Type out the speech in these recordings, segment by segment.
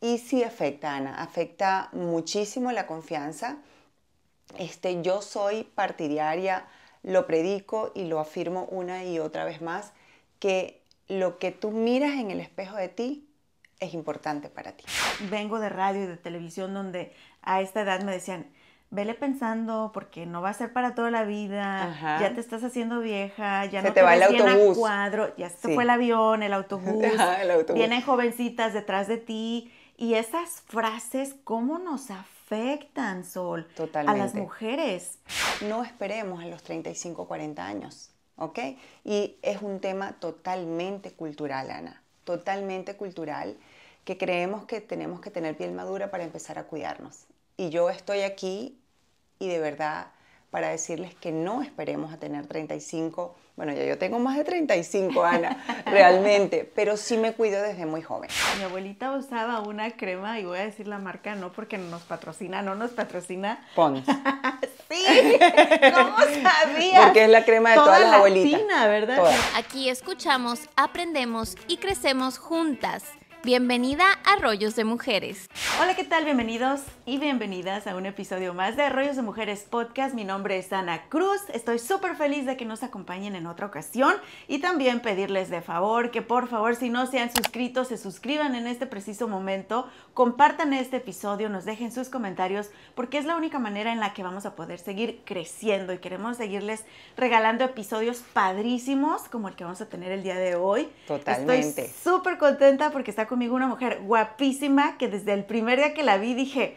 Y sí afecta, Ana, afecta muchísimo la confianza. Este, yo soy partidaria, lo predico y lo afirmo una y otra vez más, que lo que tú miras en el espejo de ti es importante para ti. Vengo de radio y de televisión donde a esta edad me decían, vele pensando porque no va a ser para toda la vida, ya te estás haciendo vieja, ya no te, va el autobús. cuadro, ya se fue el avión, el autobús, vienen jovencitas detrás de ti y esas frases, ¿cómo nos afectan, Sol? Totalmente. A las mujeres. No esperemos a los 35, 40 años, ¿ok? Y es un tema totalmente cultural, Ana, totalmente cultural, que creemos que tenemos que tener piel madura para empezar a cuidarnos. Y yo estoy aquí y de verdad para decirles que no esperemos a tener 35, 40 bueno, ya yo tengo más de 35, Ana, realmente, pero sí me cuido desde muy joven. Mi abuelita usaba una crema, y voy a decir la marca, no porque nos patrocina, no nos patrocina. Pons. sí, ¿cómo sabía? Porque es la crema de todas las abuelitas. ¿verdad? Aquí escuchamos, aprendemos y crecemos juntas. Bienvenida a Rollos de Mujeres. Hola, ¿qué tal? Bienvenidos y bienvenidas a un episodio más de Rollos de Mujeres Podcast. Mi nombre es Ana Cruz. Estoy súper feliz de que nos acompañen en otra ocasión y también pedirles de favor que por favor, si no se han suscrito, se suscriban en este preciso momento, compartan este episodio, nos dejen sus comentarios porque es la única manera en la que vamos a poder seguir creciendo y queremos seguirles regalando episodios padrísimos como el que vamos a tener el día de hoy. Totalmente. Estoy súper contenta porque está conmigo una mujer guapísima que desde el primer día que la vi dije,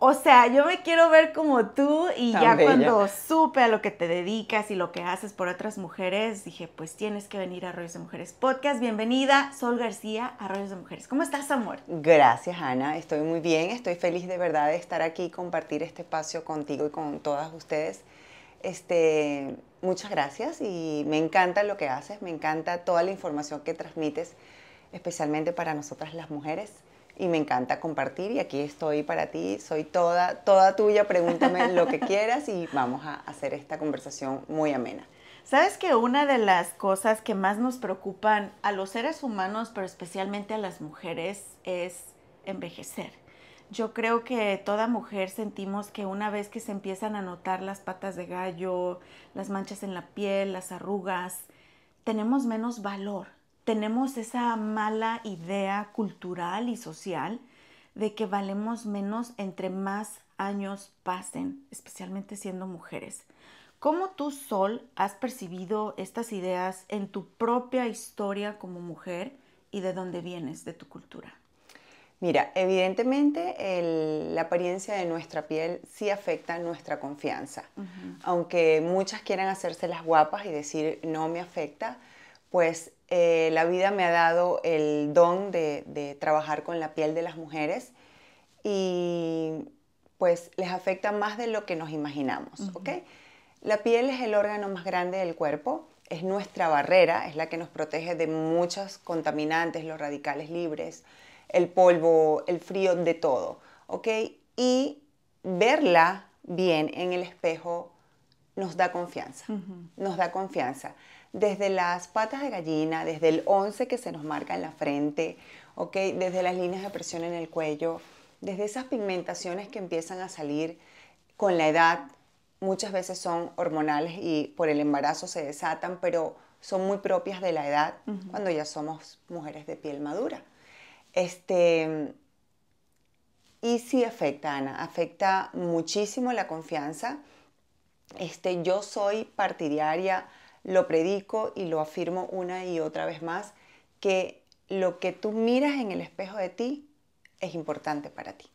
o sea, yo me quiero ver como tú y ya cuando supe a lo que te dedicas y lo que haces por otras mujeres, dije, pues tienes que venir a rollos de Mujeres Podcast. Bienvenida, Sol García, a Arroyos de Mujeres. ¿Cómo estás, amor? Gracias, Ana. Estoy muy bien. Estoy feliz de verdad de estar aquí y compartir este espacio contigo y con todas ustedes. Este, muchas gracias y me encanta lo que haces, me encanta toda la información que transmites especialmente para nosotras las mujeres. Y me encanta compartir y aquí estoy para ti, soy toda, toda tuya, pregúntame lo que quieras y vamos a hacer esta conversación muy amena. Sabes que una de las cosas que más nos preocupan a los seres humanos, pero especialmente a las mujeres, es envejecer. Yo creo que toda mujer sentimos que una vez que se empiezan a notar las patas de gallo, las manchas en la piel, las arrugas, tenemos menos valor tenemos esa mala idea cultural y social de que valemos menos entre más años pasen, especialmente siendo mujeres. ¿Cómo tú, Sol, has percibido estas ideas en tu propia historia como mujer y de dónde vienes, de tu cultura? Mira, evidentemente la apariencia de nuestra piel sí afecta nuestra confianza. Aunque muchas quieran hacerse las guapas y decir no me afecta, pues eh, la vida me ha dado el don de, trabajar con la piel de las mujeres y pues les afecta más de lo que nos imaginamos, La piel es el órgano más grande del cuerpo, es nuestra barrera, es la que nos protege de muchos contaminantes, los radicales libres, el polvo, el frío, de todo, ¿ok? Y verla bien en el espejo nos da confianza, nos da confianza desde las patas de gallina, desde el 11 que se nos marca en la frente, desde las líneas de presión en el cuello, desde esas pigmentaciones que empiezan a salir con la edad, muchas veces son hormonales y por el embarazo se desatan, pero son muy propias de la edad cuando ya somos mujeres de piel madura. Este, y sí afecta, Ana, afecta muchísimo la confianza. Este, yo soy partidaria lo predico y lo afirmo una y otra vez más, que lo que tú miras en el espejo de ti es importante para ti.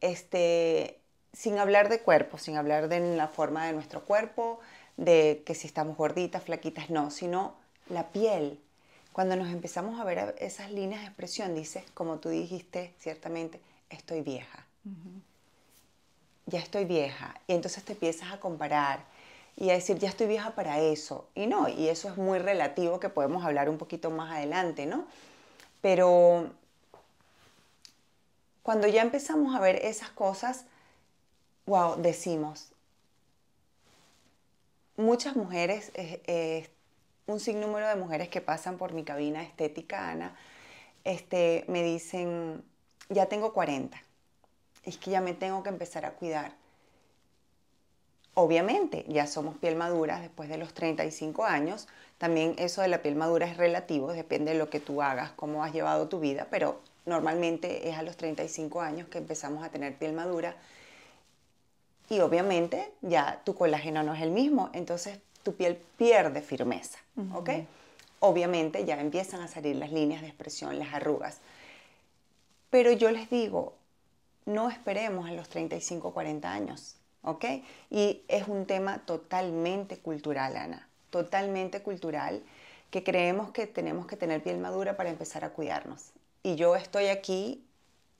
Este, sin hablar de cuerpo, sin hablar de la forma de nuestro cuerpo, de que si estamos gorditas, flaquitas, no, sino la piel. Cuando nos empezamos a ver esas líneas de expresión, dices, como tú dijiste ciertamente, estoy vieja. Ya estoy vieja. Y entonces te empiezas a comparar y a decir, ya estoy vieja para eso. Y no, y eso es muy relativo que podemos hablar un poquito más adelante, ¿no? Pero cuando ya empezamos a ver esas cosas, wow, decimos, muchas mujeres, un sinnúmero de mujeres que pasan por mi cabina estética, Ana, este, me dicen, ya tengo 40, es que ya me tengo que empezar a cuidar Obviamente, ya somos piel madura después de los 35 años. También eso de la piel madura es relativo, depende de lo que tú hagas, cómo has llevado tu vida, pero normalmente es a los 35 años que empezamos a tener piel madura. Y obviamente ya tu colágeno no es el mismo, entonces tu piel pierde firmeza, Obviamente ya empiezan a salir las líneas de expresión, las arrugas. Pero yo les digo, no esperemos a los 35 40 años. ¿ok? Y es un tema totalmente cultural, Ana, totalmente cultural, que creemos que tenemos que tener piel madura para empezar a cuidarnos. Y yo estoy aquí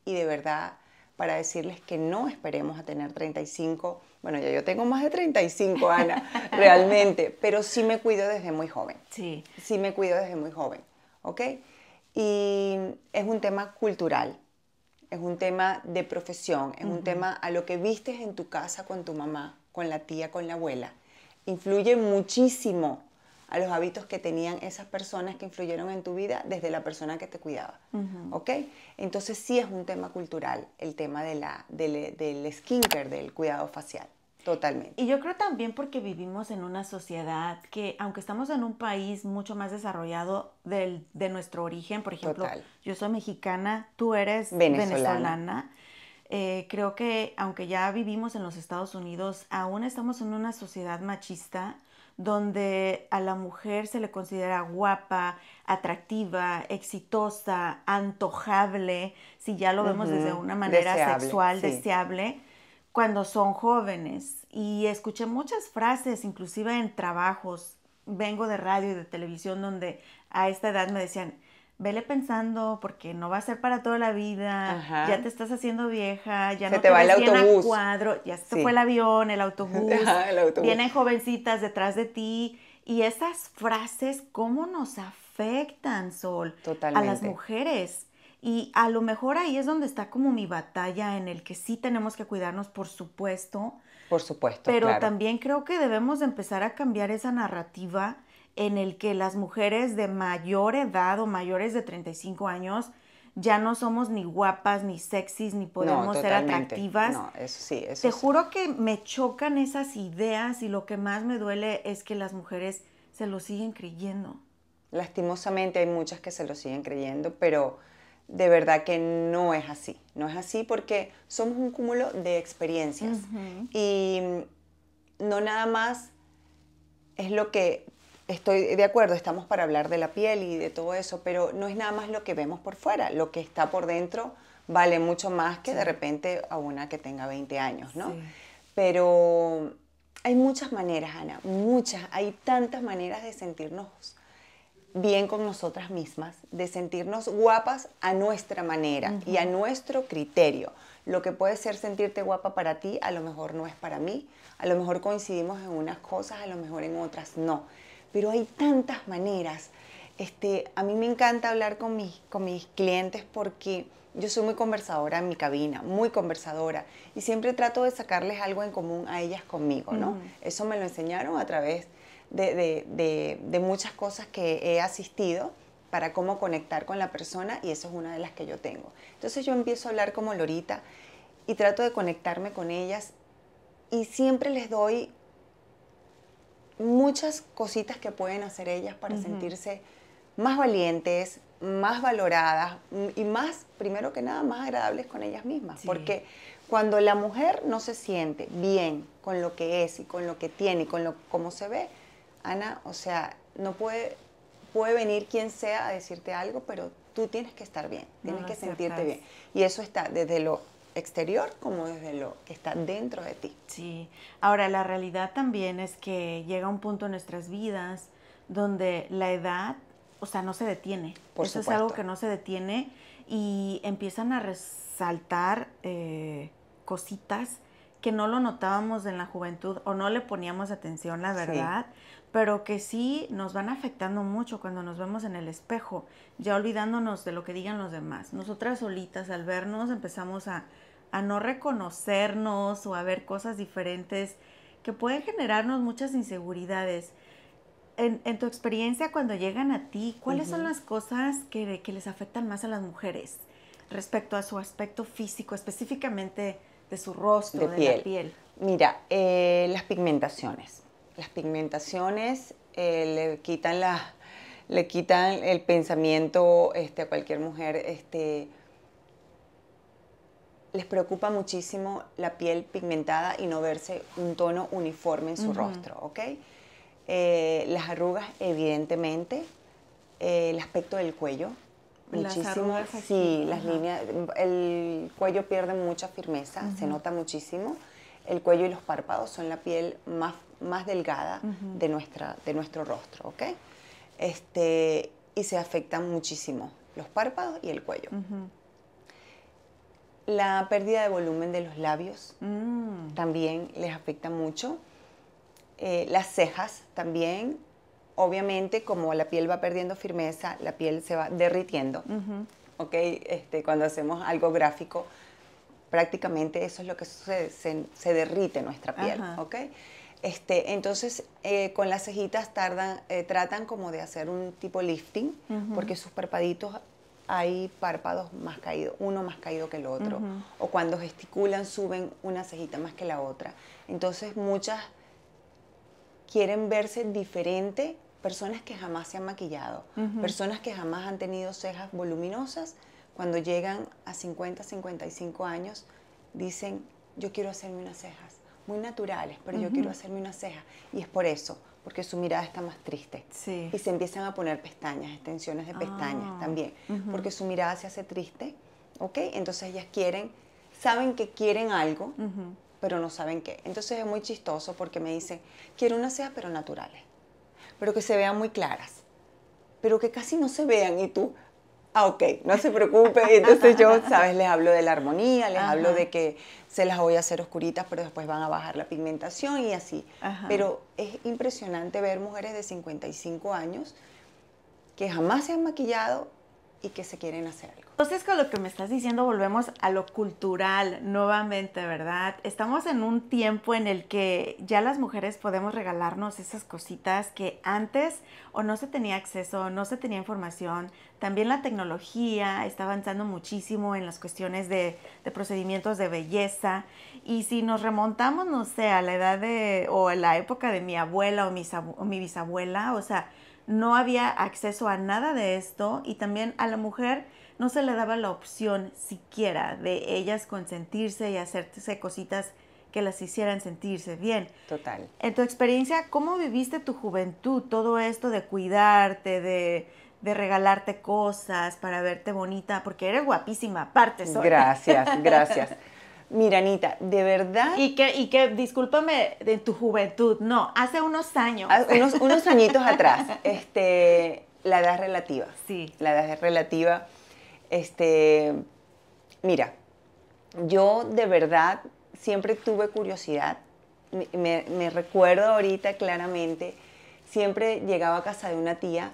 y de verdad para decirles que no esperemos a tener 35, bueno, ya yo tengo más de 35, Ana, realmente, pero sí me cuido desde muy joven. Sí. Sí me cuido desde muy joven, ¿ok? Y es un tema cultural, es un tema de profesión, es un tema a lo que vistes en tu casa con tu mamá, con la tía, con la abuela. Influye muchísimo a los hábitos que tenían esas personas que influyeron en tu vida desde la persona que te cuidaba. ¿Ok? Entonces sí es un tema cultural el tema del, del skincare, del cuidado facial. Totalmente. Y yo creo también porque vivimos en una sociedad que, aunque estamos en un país mucho más desarrollado de nuestro origen, por ejemplo, yo soy mexicana, tú eres venezolana. Eh, creo que aunque ya vivimos en los Estados Unidos, aún estamos en una sociedad machista donde a la mujer se le considera guapa, atractiva, exitosa, antojable, si ya lo vemos desde una manera sexual, deseable cuando son jóvenes y escuché muchas frases, inclusive en trabajos. Vengo de radio y de televisión donde a esta edad me decían, vele pensando porque no va a ser para toda la vida, ya te estás haciendo vieja, ya no te, va el cuadro, ya se fue el avión, el autobús, vienen jovencitas detrás de ti y esas frases, ¿cómo nos afectan, Sol? A las mujeres y a lo mejor ahí es donde está como mi batalla en el que sí tenemos que cuidarnos, por supuesto. Por supuesto. Pero también creo que debemos empezar a cambiar esa narrativa en el que las mujeres de mayor edad o mayores de 35 años ya no somos ni guapas, ni sexys, ni podemos ser atractivas. No, eso sí, eso Te juro que me chocan esas ideas y lo que más me duele es que las mujeres se lo siguen creyendo. Lastimosamente hay muchas que se lo siguen creyendo, pero de verdad que no es así. No es así porque somos un cúmulo de experiencias y no nada más es lo que estoy de acuerdo, estamos para hablar de la piel y de todo eso, pero no es nada más lo que vemos por fuera, lo que está por dentro vale mucho más que de repente a una que tenga 20 años, ¿no? Pero hay muchas maneras, Ana, muchas, hay tantas maneras de sentirnos bien con nosotras mismas, de sentirnos guapas a nuestra manera y a nuestro criterio. Lo que puede ser sentirte guapa para ti, a lo mejor no es para mí, a lo mejor coincidimos en unas cosas, a lo mejor en otras no. Pero hay tantas maneras. Este, a mí me encanta hablar con mis, con mis clientes porque yo soy muy conversadora en mi cabina, muy conversadora, y siempre trato de sacarles algo en común a ellas conmigo, ¿no? Eso me lo enseñaron a través de, muchas cosas que he asistido para cómo conectar con la persona y eso es una de las que yo tengo. Entonces yo empiezo a hablar como Lorita y trato de conectarme con ellas y siempre les doy muchas cositas que pueden hacer ellas para sentirse más valientes, más valoradas y más, primero que nada, más agradables con ellas mismas. Porque cuando la mujer no se siente bien con lo que es y con lo que tiene y con lo, cómo se ve, Ana, o sea, no puede, puede venir quien sea a decirte algo, pero tú tienes que estar bien, tienes que sentirte bien. Y eso está desde lo exterior como desde lo que está dentro de ti. Sí, ahora la realidad también es que llega un punto en nuestras vidas donde la edad, o sea, no se detiene. eso es algo que no se detiene y empiezan a resaltar eh, cositas que no lo notábamos en la juventud o no le poníamos atención, la verdad pero que sí nos van afectando mucho cuando nos vemos en el espejo, ya olvidándonos de lo que digan los demás. Nosotras solitas al vernos empezamos a, no reconocernos o a ver cosas diferentes que pueden generarnos muchas inseguridades. En, tu experiencia cuando llegan a ti, ¿cuáles son las cosas que, les afectan más a las mujeres respecto a su aspecto físico, específicamente de su rostro, de, piel. la piel? Mira, eh, las pigmentaciones las pigmentaciones eh, le quitan la, le quitan el pensamiento este, a cualquier mujer. Este, les preocupa muchísimo la piel pigmentada y no verse un tono uniforme en su rostro, eh, las arrugas, evidentemente, eh, el aspecto del cuello, muchísimo. sí, las líneas, el cuello pierde mucha firmeza, se nota muchísimo el cuello y los párpados son la piel más, delgada de, nuestra, de nuestro rostro, ¿ok? Este, y se afectan muchísimo los párpados y el cuello. La pérdida de volumen de los labios mm. también les afecta mucho. Eh, las cejas también. Obviamente, como la piel va perdiendo firmeza, la piel se va derritiendo. ¿Ok? Este, cuando hacemos algo gráfico, prácticamente eso es lo que se, se, derrite nuestra piel, ¿ok? Este, entonces, eh, con las cejitas tardan, eh, tratan como de hacer un tipo lifting, porque sus parpaditos hay párpados más caídos, uno más caído que el otro, o cuando gesticulan suben una cejita más que la otra. Entonces, muchas quieren verse diferente, personas que jamás se han maquillado, personas que jamás han tenido cejas voluminosas, cuando llegan a 50, 55 años, dicen, yo quiero hacerme unas cejas, muy naturales, pero yo quiero hacerme unas cejas. Y es por eso, porque su mirada está más triste. Y se empiezan a poner pestañas, extensiones de ah. pestañas también, porque su mirada se hace triste, ¿ok? Entonces ellas quieren, saben que quieren algo, pero no saben qué. Entonces es muy chistoso porque me dicen, quiero unas cejas, pero naturales, pero que se vean muy claras, pero que casi no se vean. Y tú, ah, ok, no se preocupe. Entonces yo, ¿sabes? Les hablo de la armonía, les hablo de que se las voy a hacer oscuritas, pero después van a bajar la pigmentación y así. Pero es impresionante ver mujeres de 55 años que jamás se han maquillado y que se quieren hacer algo. Entonces, con lo que me estás diciendo, volvemos a lo cultural nuevamente, ¿verdad? Estamos en un tiempo en el que ya las mujeres podemos regalarnos esas cositas que antes o no se tenía acceso, no se tenía información. También la tecnología está avanzando muchísimo en las cuestiones de, procedimientos de belleza. Y si nos remontamos, no sé, a la edad de, o a la época de mi abuela o, o mi bisabuela, o sea, no había acceso a nada de esto y también a la mujer no se le daba la opción siquiera de ellas consentirse y hacerse cositas que las hicieran sentirse bien. Total. En tu experiencia, ¿cómo viviste tu juventud? Todo esto de cuidarte, de, de regalarte cosas para verte bonita, porque eres guapísima aparte. Gracias, gracias. Mira, Anita, de verdad. Y que, y discúlpame, de tu juventud, no, hace unos años. Ah, unos, unos añitos atrás, este, la edad relativa. Sí. La edad relativa. Este, mira, yo de verdad siempre tuve curiosidad. Me recuerdo ahorita claramente, siempre llegaba a casa de una tía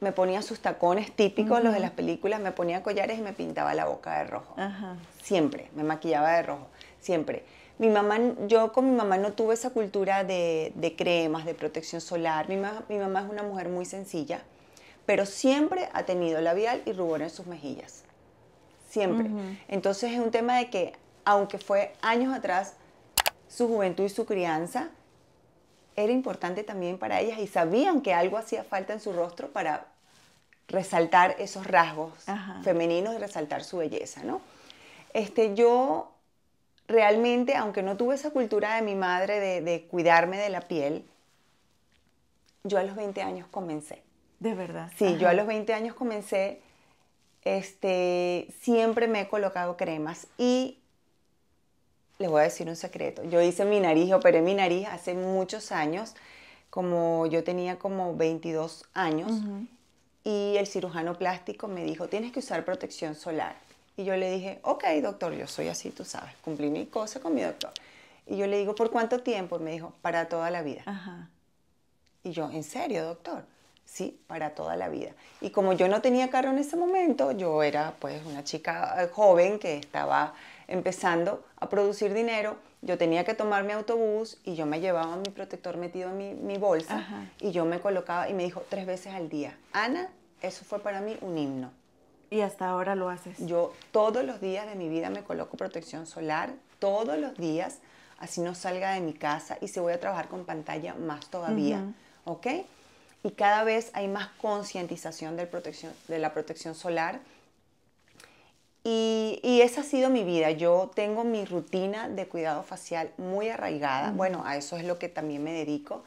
me ponía sus tacones típicos, los de las películas, me ponía collares y me pintaba la boca de rojo. Siempre, me maquillaba de rojo, siempre. Mi mamá, yo con mi mamá no tuve esa cultura de, cremas, de protección solar. Mi, mamá es una mujer muy sencilla, pero siempre ha tenido labial y rubor en sus mejillas. Siempre. Entonces es un tema de que, aunque fue años atrás, su juventud y su crianza, era importante también para ellas y sabían que algo hacía falta en su rostro para resaltar esos rasgos femeninos y resaltar su belleza, ¿no? Este, yo realmente, aunque no tuve esa cultura de mi madre de, cuidarme de la piel, yo a los 20 años comencé. De verdad. Sí, yo a los 20 años comencé, este, siempre me he colocado cremas y les voy a decir un secreto. Yo hice mi nariz, operé mi nariz hace muchos años, como yo tenía como 22 años, y el cirujano plástico me dijo, tienes que usar protección solar. Y yo le dije, ok, doctor, yo soy así, tú sabes, cumplí mi cosa con mi doctor. Y yo le digo, ¿por cuánto tiempo? me dijo, para toda la vida. Y yo, ¿en serio, doctor? Sí, para toda la vida. Y como yo no tenía carro en ese momento, yo era pues una chica eh, joven que estaba empezando a producir dinero, yo tenía que tomar mi autobús y yo me llevaba mi protector metido en mi, bolsa y yo me colocaba y me dijo tres veces al día, Ana, eso fue para mí un himno. Y hasta ahora lo haces. Yo todos los días de mi vida me coloco protección solar, todos los días, así no salga de mi casa y se voy a trabajar con pantalla más todavía, ¿ok? Y cada vez hay más concientización de la protección solar y, esa ha sido mi vida. Yo tengo mi rutina de cuidado facial muy arraigada. Bueno, a eso es lo que también me dedico.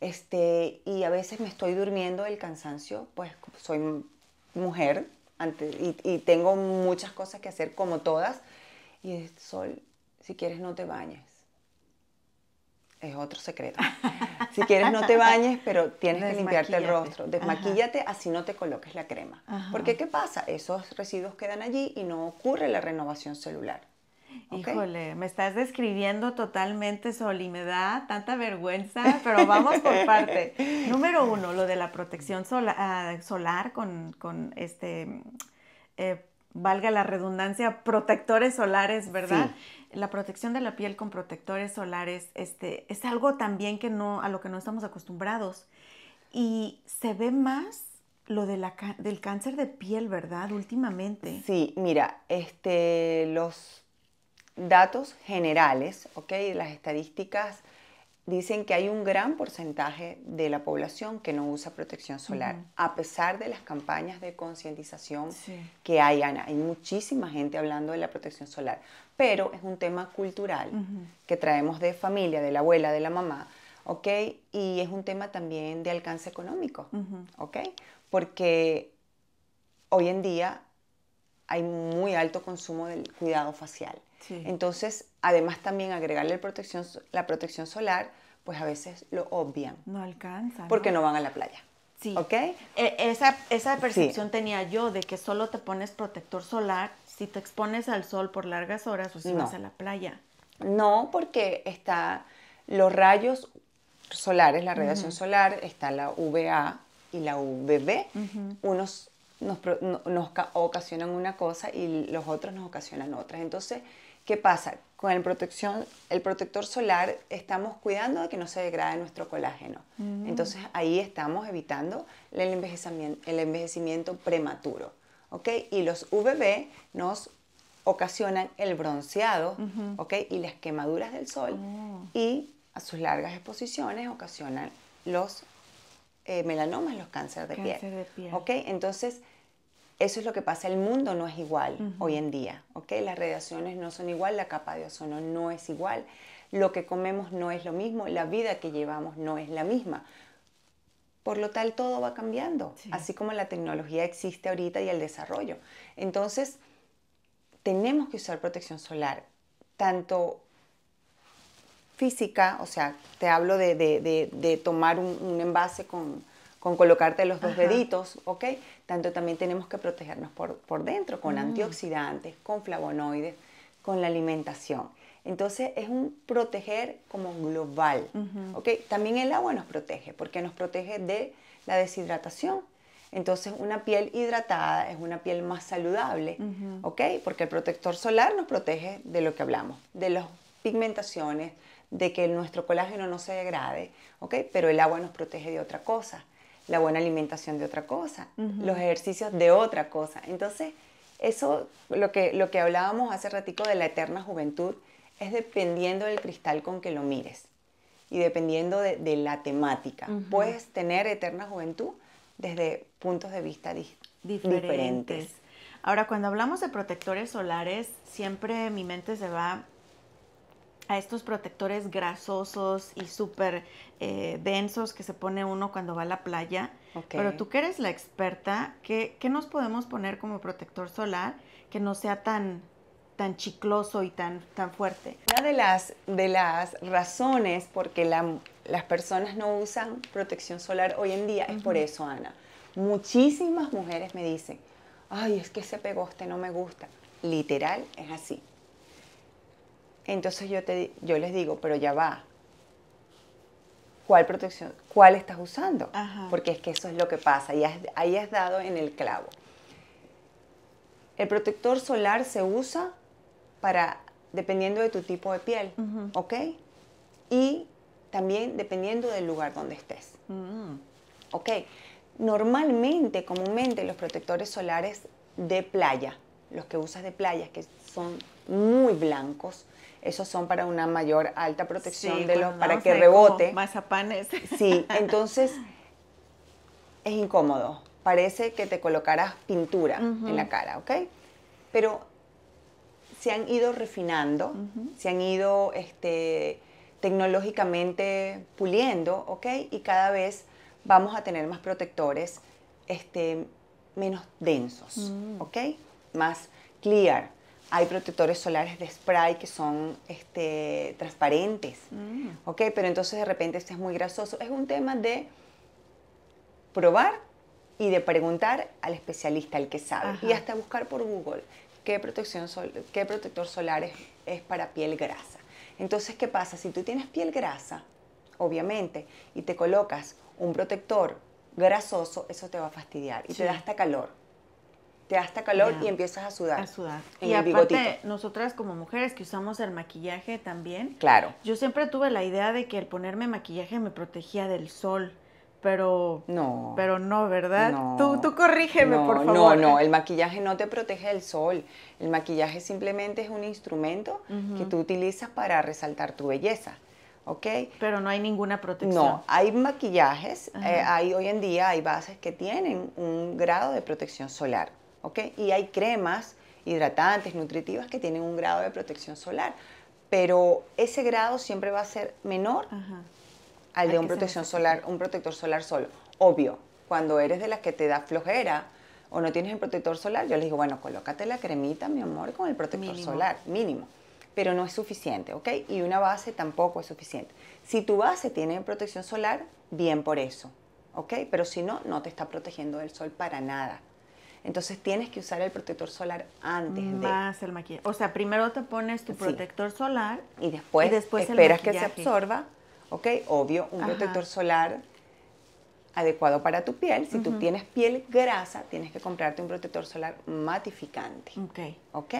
Este, y a veces me estoy durmiendo del cansancio, pues soy mujer y, tengo muchas cosas que hacer como todas. Y el sol, si quieres no te bañes. Es otro secreto. Si quieres no te bañes, pero tienes que limpiarte el rostro. Desmaquíllate, así no te coloques la crema. Porque ¿qué pasa? Esos residuos quedan allí y no ocurre la renovación celular. Híjole, me estás describiendo totalmente, Sol, y me da tanta vergüenza, pero vamos por parte. Número uno, lo de la protección ah, solar con, este, eh, valga la redundancia, protectores solares, ¿verdad? Sí la protección de la piel con protectores solares este, es algo también que no, a lo que no estamos acostumbrados. Y se ve más lo del cáncer de piel, ¿verdad? Últimamente. Sí, mira, este, los datos generales, ¿ok? Las estadísticas dicen que hay un gran porcentaje de la población que no usa protección solar, a pesar de las campañas de concientización que hay, Ana. Hay muchísima gente hablando de la protección solar, pero es un tema cultural que traemos de familia, de la abuela, de la mamá, ¿ok? Y es un tema también de alcance económico, ¿ok? Porque hoy en día hay muy alto consumo del cuidado facial. Entonces, además también agregarle la protección solar, pues a veces lo obvian. No alcanza. Porque no, van a la playa. Sí. ¿Ok? E, esa, percepción tenía yo de que solo te pones protector solar si te expones al sol por largas horas pues o si vas a la playa. No, porque está los rayos solares, la radiación solar, está la UVA y la UVB. Unos nos, ocasionan una cosa y los otros nos ocasionan otras. Entonces, ¿qué pasa? Con el, protección, el protector solar estamos cuidando de que no se degrade nuestro colágeno. Mm. Entonces, ahí estamos evitando el envejecimiento, el envejecimiento prematuro. Y los UVB nos ocasionan el bronceado y las quemaduras del sol oh. y a sus largas exposiciones ocasionan los eh, melanomas, los cánceres de, cáncer de, piel. ¿Ok? Entonces, eso es lo que pasa. El mundo no es igual hoy en día. ¿Ok? Las radiaciones no son igual, la capa de ozono no es igual, lo que comemos no es lo mismo, la vida que llevamos no es la misma. Por lo tal, todo va cambiando, así como la tecnología existe ahorita y el desarrollo. Entonces, tenemos que usar protección solar, tanto física, o sea, te hablo de, tomar un, envase con, colocarte los dos deditos, ¿ok? Tanto también tenemos que protegernos por, por dentro con mm. antioxidantes, con flavonoides, con la alimentación. Entonces es un proteger como global, ¿ok? También el agua nos protege, porque nos protege de la deshidratación. Entonces una piel hidratada es una piel más saludable, ¿ok? Porque el protector solar nos protege de lo que hablamos, de las pigmentaciones, de que nuestro colágeno no se degrade, ¿ok? Pero el agua nos protege de otra cosa, la buena alimentación de otra cosa, los ejercicios de otra cosa. Entonces, eso, lo que, lo que hablábamos hace ratico de la eterna juventud, es dependiendo del cristal con que lo mires y dependiendo de, la temática. Puedes tener eterna juventud desde puntos de vista diferentes. Ahora, cuando hablamos de protectores solares, siempre mi mente se va a estos protectores grasosos y súper eh, densos que se pone uno cuando va a la playa. Pero tú que eres la experta, ¿qué, nos podemos poner como protector solar que no sea tan, tan chicloso y tan, tan fuerte? Una de las, de las razones por que las personas no usan protección solar hoy en día es por eso, Ana. Muchísimas mujeres me dicen, ay, es que ese pegoste no me gusta. Literal, es así. Entonces yo, te, yo les digo, pero ya va. ¿Cuál protección? ¿Cuál estás usando? Porque es que eso es lo que pasa. Y ahí has dado en el clavo. El protector solar se usa para, dependiendo de tu tipo de piel, ¿ok? Y también dependiendo del lugar donde estés. Mm. ¿Ok? Normalmente, comúnmente, los protectores solares de playa, los que usas de playa, que son muy blancos, esos son para una mayor alta protección de los, para que rebote. Más panes Sí, entonces es incómodo. Parece que te colocarás pintura en la cara, ¿ok? Pero se han ido refinando, se han ido este, tecnológicamente puliendo, ¿ok? Y cada vez vamos a tener más protectores este, menos densos, mm. ¿ok? Más clear, hay protectores solares de spray que son este, transparentes. Mm. Ok, pero entonces de repente este es muy grasoso. Es un tema de probar y de preguntar al especialista, al que sabe. Y hasta buscar por Google qué, protección qué protector solar es, para piel grasa. Entonces, ¿qué pasa? Si tú tienes piel grasa, obviamente, y te colocas un protector grasoso, eso te va a fastidiar y te da hasta calor te da hasta calor y empiezas a sudar. A sudar. y aparte, nosotras como mujeres que usamos el maquillaje también. Claro. Yo siempre tuve la idea de que el ponerme maquillaje me protegía del sol. Pero no, pero no ¿verdad? tú, corrígeme, por favor. No, no, el maquillaje no te protege del sol. El maquillaje simplemente es un instrumento que tú utilizas para resaltar tu belleza. ¿ok? Pero no hay ninguna protección. No, hay maquillajes, eh, hay hoy en día hay bases que tienen un grado de protección solar. Y hay cremas hidratantes, nutritivas, que tienen un grado de protección solar, pero ese grado siempre va a ser menor al de un protección solar, un protector solar solo. Obvio, cuando eres de las que te da flojera o no tienes el protector solar, yo les digo, bueno, colócate la cremita, mi amor, con el protector solar, mínimo. Pero no es suficiente, ¿ok? Y una base tampoco es suficiente. Si tu base tiene protección solar, bien por eso, ¿ok? Pero si no, no te está protegiendo del sol para nada. Entonces tienes que usar el protector solar antes de de... el maquillaje. O sea, primero te pones tu protector solar y después, esperas que se absorba, ¿ok? Obvio, un protector solar adecuado para tu piel. Si tú tienes piel grasa, tienes que comprarte un protector solar matificante. Ok. Ok.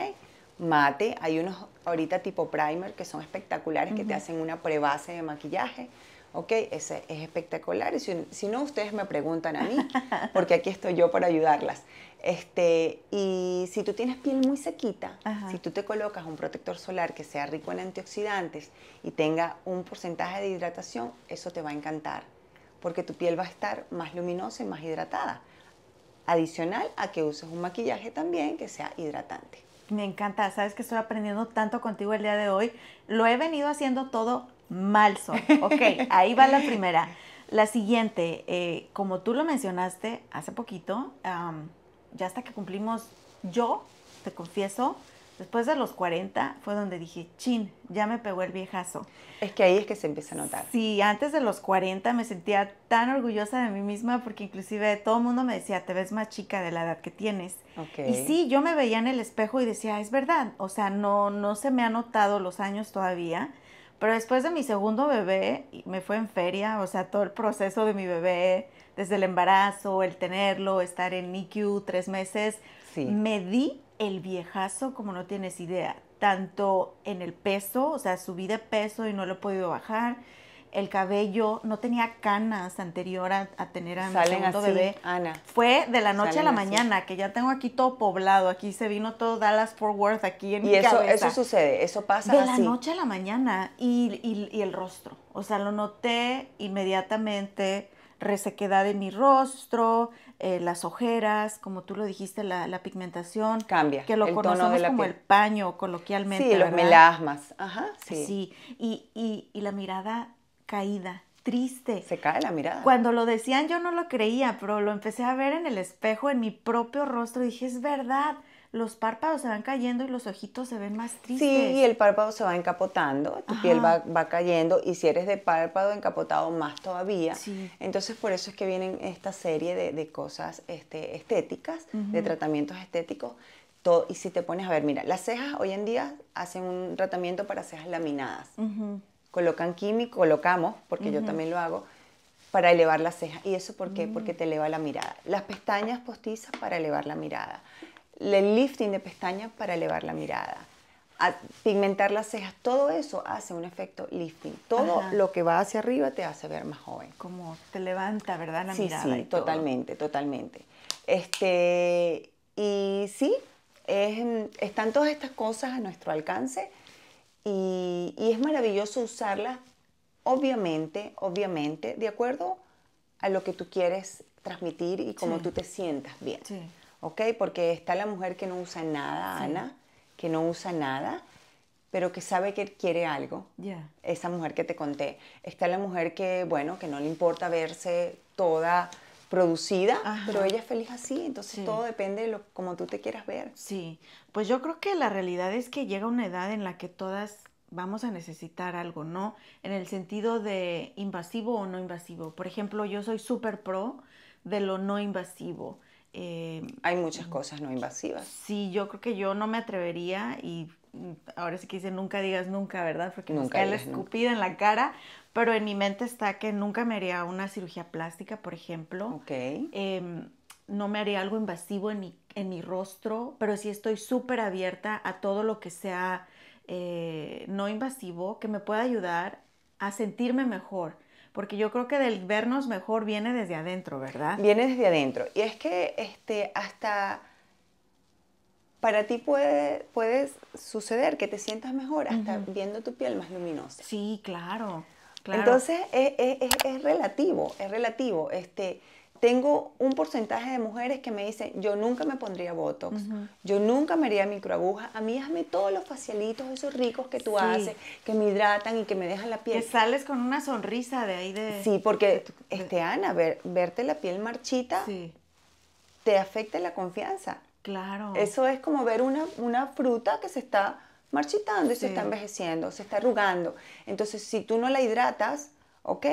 Mate, hay unos ahorita tipo primer que son espectaculares que te hacen una prebase de maquillaje. ¿ok? Ese es espectacular. Y si, no, ustedes me preguntan a mí, porque aquí estoy yo para ayudarlas. Este, y si tú tienes piel muy sequita, si tú te colocas un protector solar que sea rico en antioxidantes y tenga un porcentaje de hidratación, eso te va a encantar, porque tu piel va a estar más luminosa y más hidratada. Adicional a que uses un maquillaje también que sea hidratante. Me encanta, sabes que estoy aprendiendo tanto contigo el día de hoy. Lo he venido haciendo todo mal son. Ok, ahí va la primera. La siguiente, eh, como tú lo mencionaste hace poquito, ya hasta que cumplimos, yo, te confieso, después de los 40 fue donde dije, chin, ya me pegó el viejazo. Es que ahí es que se empieza a notar. Sí, antes de los 40 me sentía tan orgullosa de mí misma porque inclusive todo el mundo me decía, te ves más chica de la edad que tienes. Y sí, yo me veía en el espejo y decía, es verdad, o sea, no, no se me han notado los años todavía pero después de mi segundo bebé, me fue en feria, o sea, todo el proceso de mi bebé, desde el embarazo, el tenerlo, estar en NICU tres meses, me di el viejazo como no tienes idea, tanto en el peso, o sea, subí de peso y no lo he podido bajar, el cabello, no tenía canas anterior a, tener a mi segundo bebé. Ana. Fue de la noche a la mañana, que ya tengo aquí todo poblado, aquí se vino todo Dallas Fort Worth, aquí en mi eso, Y eso sucede, eso pasa De la noche a la mañana, y, el rostro, o sea, lo noté inmediatamente, resequedad de mi rostro, eh, las ojeras, como tú lo dijiste, la, pigmentación. Cambia. Que lo el tono como el paño, coloquialmente. Sí, los melasmas. Ajá, sí. y, la mirada caída, triste. Se cae la mirada. Cuando lo decían yo no lo creía, pero lo empecé a ver en el espejo, en mi propio rostro, dije, es verdad. Los párpados se van cayendo y los ojitos se ven más tristes. Sí, y el párpado se va encapotando, tu piel va, cayendo y si eres de párpado encapotado más todavía. Entonces por eso es que vienen esta serie de, cosas este, estéticas, de tratamientos estéticos y si te pones a ver, mira, las cejas hoy en día hacen un tratamiento para cejas laminadas colocan químico, colocamos, porque yo también lo hago, para elevar las cejas. ¿Y eso por qué? Mm. Porque te eleva la mirada. Las pestañas postizas para elevar la mirada. El lifting de pestañas para elevar la mirada. pigmentar las cejas, todo eso hace un efecto lifting. Todo lo que va hacia arriba te hace ver más joven. Como te levanta, ¿verdad? La mirada. Sí, sí, totalmente, totalmente. Este, y sí, están todas estas cosas a nuestro alcance y, es maravilloso usarla, obviamente, obviamente, de acuerdo a lo que tú quieres transmitir y cómo tú te sientas bien. ¿Ok? Porque está la mujer que no usa nada, Ana, que no usa nada, pero que sabe que quiere algo. Esa mujer que te conté. Está la mujer que, bueno, que no le importa verse toda producida, pero ella es feliz así, entonces todo depende de lo, como tú te quieras ver. Sí, pues yo creo que la realidad es que llega una edad en la que todas vamos a necesitar algo, ¿no? En el sentido de invasivo o no invasivo. Por ejemplo, yo soy súper pro de lo no invasivo. Eh, Hay muchas cosas no invasivas. Sí, yo creo que yo no me atrevería y ahora sí que dice nunca digas nunca, ¿verdad? Porque nunca cae la escupida en la cara, pero en mi mente está que nunca me haría una cirugía plástica, por ejemplo. Ok. Em, no me haría algo invasivo en mi, en mi rostro, pero sí estoy súper abierta a todo lo que sea eh, no invasivo, que me pueda ayudar a sentirme mejor. Porque yo creo que del vernos mejor viene desde adentro, ¿verdad? Viene desde adentro. Y es que este, hasta para ti puede, suceder que te sientas mejor hasta viendo tu piel más luminosa. Sí, claro. Entonces es, es, relativo, es relativo. Este, tengo un porcentaje de mujeres que me dicen, yo nunca me pondría Botox, yo nunca me haría microagujas, a mí hazme todos los facialitos esos ricos que tú haces, que me hidratan y que me dejan la piel. Que sales con una sonrisa de ahí de... Sí, porque, este, Ana, verte la piel marchita te afecta la confianza. Claro. Eso es como ver una, fruta que se está marchitando y se está envejeciendo, se está arrugando. Entonces, si tú no la hidratas, ¿ok?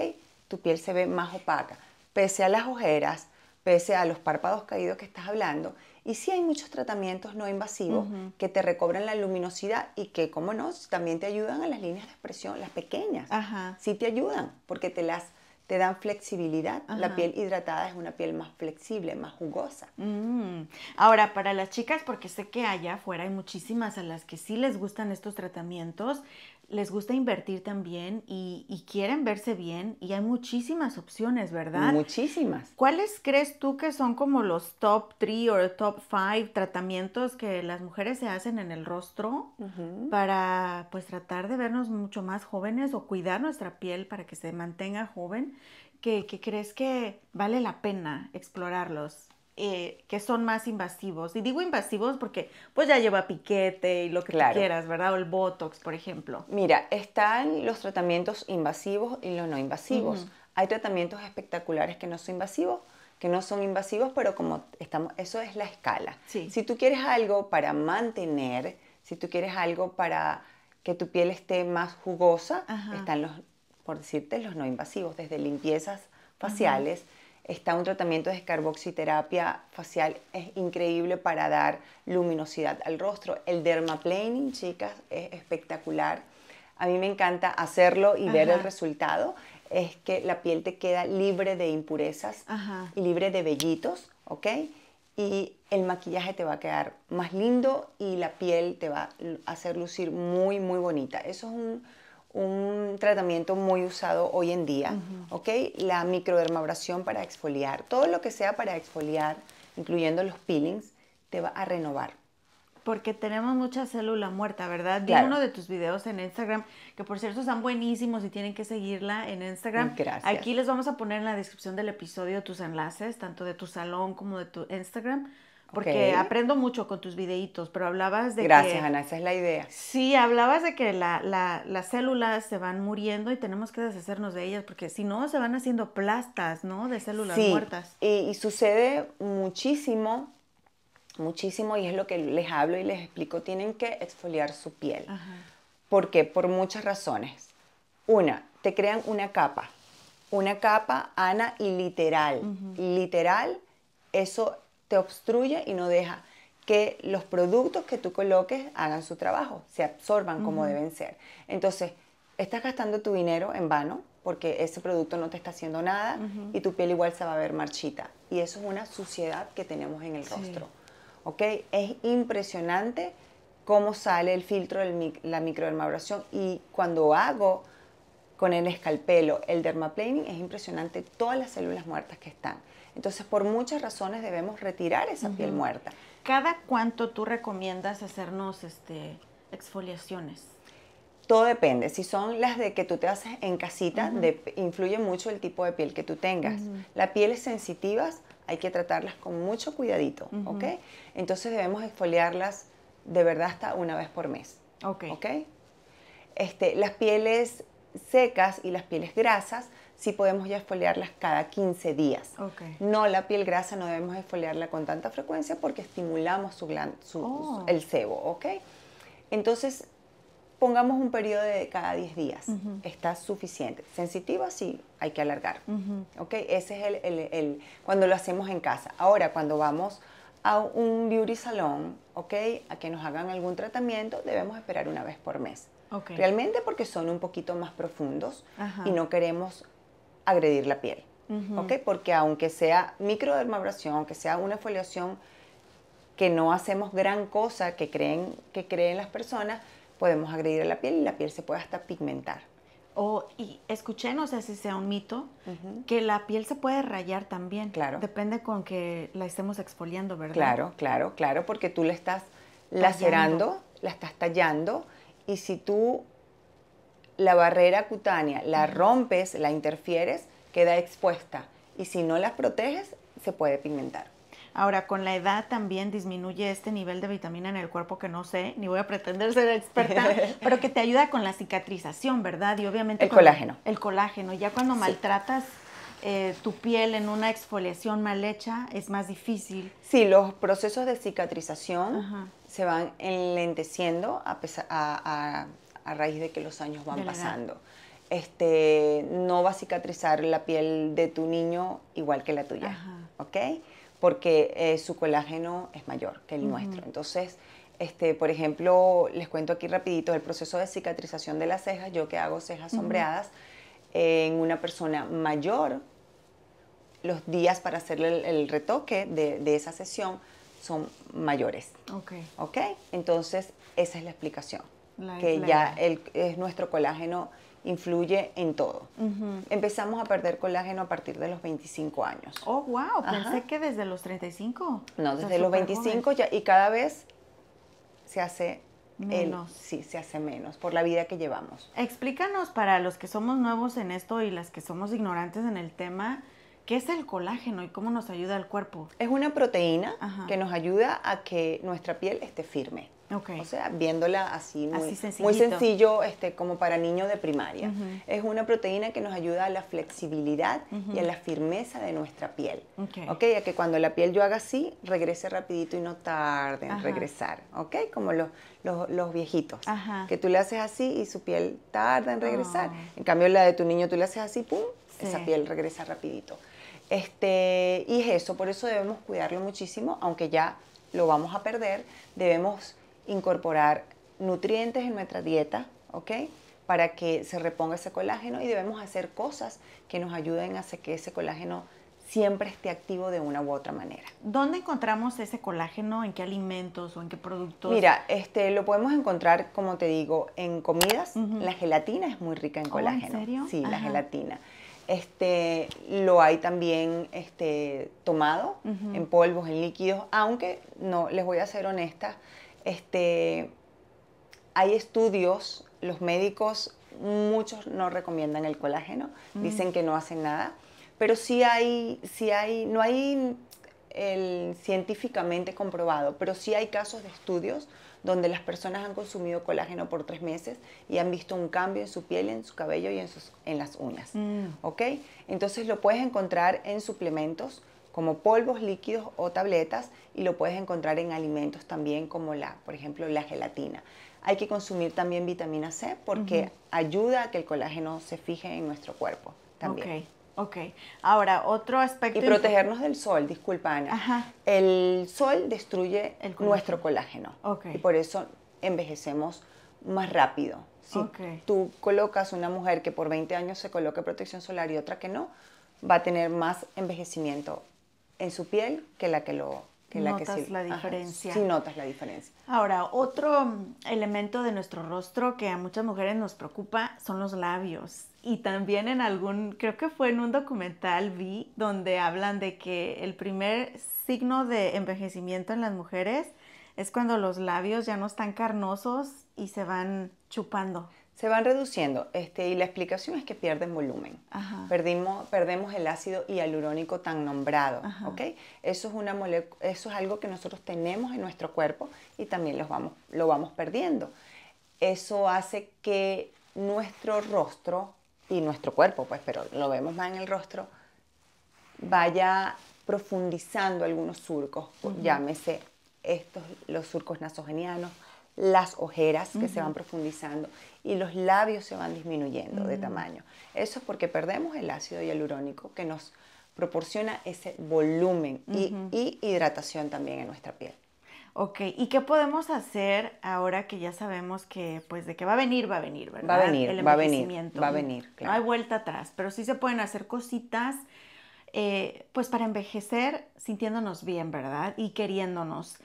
Tu piel se ve más opaca, pese a las ojeras, pese a los párpados caídos que estás hablando. Y sí hay muchos tratamientos no invasivos que te recobran la luminosidad y que, como no, también te ayudan a las líneas de expresión, las pequeñas. Ajá. Sí te ayudan porque te las te dan flexibilidad. La piel hidratada es una piel más flexible, más jugosa. Mm. Ahora, para las chicas, porque sé que allá afuera hay muchísimas a las que sí les gustan estos tratamientos, les gusta invertir también y, quieren verse bien y hay muchísimas opciones, ¿verdad? Muchísimas. ¿Cuáles crees tú que son como los top 3 o top 5 tratamientos que las mujeres se hacen en el rostro para pues tratar de vernos mucho más jóvenes o cuidar nuestra piel para que se mantenga joven? ¿Qué, que crees que vale la pena explorarlos? Eh, que son más invasivos. Y digo invasivos porque pues ya lleva piquete y lo que quieras, ¿verdad? O el Botox, por ejemplo. Mira, están los tratamientos invasivos y los no invasivos. Hay tratamientos espectaculares que no son invasivos, que no son invasivos, pero como estamos, eso es la escala. Si tú quieres algo para mantener, si tú quieres algo para que tu piel esté más jugosa, están los, por decirte, los no invasivos, desde limpiezas faciales está un tratamiento de escarboxiterapia facial, es increíble para dar luminosidad al rostro. El dermaplaning, chicas, es espectacular. A mí me encanta hacerlo y ver el resultado. Es que la piel te queda libre de impurezas y libre de vellitos, ¿ok? Y el maquillaje te va a quedar más lindo y la piel te va a hacer lucir muy, muy bonita. Eso es un un tratamiento muy usado hoy en día, ¿ok? La microdermabrasión para exfoliar, todo lo que sea para exfoliar, incluyendo los peelings, te va a renovar. Porque tenemos mucha célula muerta, ¿verdad? Vi uno de tus videos en Instagram, que por cierto están buenísimos y tienen que seguirla en Instagram. Gracias. Aquí les vamos a poner en la descripción del episodio tus enlaces, tanto de tu salón como de tu Instagram porque aprendo mucho con tus videitos, pero hablabas de que... Gracias, Ana, esa es la idea. Sí, hablabas de que las células se van muriendo y tenemos que deshacernos de ellas, porque si no, se van haciendo plastas, ¿no? De células muertas. Y, y sucede muchísimo, muchísimo, y es lo que les hablo y les explico, tienen que exfoliar su piel. Ajá. ¿Por qué? Por muchas razones. Una, te crean una capa, una capa, Ana, y literal, literal, eso obstruye y no deja que los productos que tú coloques hagan su trabajo, se absorban como deben ser. Entonces, estás gastando tu dinero en vano porque ese producto no te está haciendo nada y tu piel igual se va a ver marchita. Y eso es una suciedad que tenemos en el rostro. ¿Ok? Es impresionante cómo sale el filtro de la microdermabrasión y cuando hago con el escalpelo el dermaplaning es impresionante todas las células muertas que están. Entonces, por muchas razones debemos retirar esa piel muerta. ¿Cada cuánto tú recomiendas hacernos este, exfoliaciones? Todo depende. Si son las de que tú te haces en casita, influye mucho el tipo de piel que tú tengas. Las pieles sensitivas hay que tratarlas con mucho cuidadito, ¿ok? Entonces debemos exfoliarlas de verdad hasta una vez por mes. Ok. Este, las pieles secas y las pieles grasas sí podemos ya esfoliarlas cada 15 días. No, la piel grasa no debemos esfoliarla con tanta frecuencia porque estimulamos su, su, oh. el sebo, ¿ok? Entonces, pongamos un periodo de cada 10 días. Está suficiente. Sensitiva, sí, hay que alargar. ¿Ok? Ese es el, el, cuando lo hacemos en casa. Ahora, cuando vamos a un beauty salón ¿ok? A que nos hagan algún tratamiento, debemos esperar una vez por mes. Realmente porque son un poquito más profundos y no queremos agredir la piel. Porque aunque sea microdermabrasión, aunque sea una foliación que no hacemos gran cosa, que creen, que creen las personas, podemos agredir a la piel y la piel se puede hasta pigmentar. O, y escuché, no sé si sea un mito, que la piel se puede rayar también. Claro. Depende con que la estemos exfoliando, ¿verdad? Claro, claro, claro, porque tú la estás lacerando, la estás tallando, y si tú la barrera cutánea la rompes, la interfieres, queda expuesta. Y si no las proteges, se puede pigmentar. Ahora, con la edad también disminuye este nivel de vitamina en el cuerpo que no sé, ni voy a pretender ser experta, pero que te ayuda con la cicatrización, ¿verdad? Y obviamente... El colágeno. El colágeno. Ya cuando maltratas eh, tu piel en una exfoliación mal hecha, es más difícil. Sí, los procesos de cicatrización se van enlenteciendo a, pesar, a a raíz de que los años van pasando. Este, no va a cicatrizar la piel de tu niño igual que la tuya, ¿ok? Porque eh, su colágeno es mayor que el nuestro. Entonces, este, por ejemplo, les cuento aquí rapidito el proceso de cicatrización de las cejas, yo que hago cejas sombreadas, en una persona mayor, los días para hacerle el, retoque de, esa sesión son mayores. Ok, entonces esa es la explicación que ya el, es nuestro colágeno influye en todo. Empezamos a perder colágeno a partir de los 25 años. Oh, wow, pensé que desde los 35. No, desde los 25 ya, y cada vez se hace menos. sí, se hace menos por la vida que llevamos. Explícanos para los que somos nuevos en esto y las que somos ignorantes en el tema, ¿qué es el colágeno y cómo nos ayuda al cuerpo? Es una proteína que nos ayuda a que nuestra piel esté firme. O sea, viéndola así, muy, sencillo, este, como para niños de primaria. Es una proteína que nos ayuda a la flexibilidad y a la firmeza de nuestra piel. Okay. ya que cuando la piel yo haga así, regrese rapidito y no tarde en regresar. ¿Ok? Como los, los, viejitos. Que tú le haces así y su piel tarda en regresar. Ah. En cambio, la de tu niño tú le haces así, pum, esa piel regresa rapidito. Este, y es eso, por eso debemos cuidarlo muchísimo, aunque ya lo vamos a perder, debemos incorporar nutrientes en nuestra dieta, ¿ok? Para que se reponga ese colágeno y debemos hacer cosas que nos ayuden a hacer que ese colágeno siempre esté activo de una u otra manera. ¿Dónde encontramos ese colágeno? ¿En qué alimentos o en qué productos? Mira, este, lo podemos encontrar, como te digo, en comidas. La gelatina es muy rica en oh, colágeno. ¿En serio? Sí, la gelatina. Este, lo hay también este, tomado en polvos, en líquidos, aunque no, les voy a ser honesta, este, hay estudios, los médicos, muchos no recomiendan el colágeno, dicen que no hacen nada, pero sí hay, hay, no hay el, científicamente comprobado, pero sí hay casos de estudios donde las personas han consumido colágeno por tres meses y han visto un cambio en su piel, en su cabello y en, sus, las uñas. Mm. ¿Ok? Entonces lo puedes encontrar en suplementos como polvos, líquidos o tabletas y lo puedes encontrar en alimentos también como la, por ejemplo, la gelatina. Hay que consumir también vitamina C porque ayuda a que el colágeno se fije en nuestro cuerpo también. Okay. Ok, ahora otro aspecto. Y protegernos del sol, disculpa Ana. Ajá. El sol destruye nuestro colágeno. Ok. Y por eso envejecemos más rápido. Si tú colocas una mujer que por 20 años se coloque protección solar y otra que no, va a tener más envejecimiento en su piel que la que lo que notas la diferencia. sí notas la diferencia. Ahora, otro mm, elemento de nuestro rostro que a muchas mujeres nos preocupa son los labios. Y también en algún, creo que fue en un documental vi donde hablan de que el primer signo de envejecimiento en las mujeres es cuando los labios ya no están carnosos y se van chupando se van reduciendo este, y la explicación es que pierden volumen. Perdimos, perdemos el ácido hialurónico tan nombrado. ¿okay? Eso, es una eso es algo que nosotros tenemos en nuestro cuerpo y también los vamos, lo vamos perdiendo. Eso hace que nuestro rostro y nuestro cuerpo, pues, pero lo vemos más en el rostro, vaya profundizando algunos surcos, llámese estos los surcos nasogenianos, las ojeras que se van profundizando y los labios se van disminuyendo de mm. tamaño. Eso es porque perdemos el ácido hialurónico que nos proporciona ese volumen y, hidratación también en nuestra piel. Ok, ¿y qué podemos hacer ahora que ya sabemos que, pues, de que va a venir, va a venir, ¿verdad? Va a venir, va a venir, va a venir, No hay vuelta atrás, pero sí se pueden hacer cositas, eh, pues, para envejecer sintiéndonos bien, ¿verdad? Y queriéndonos.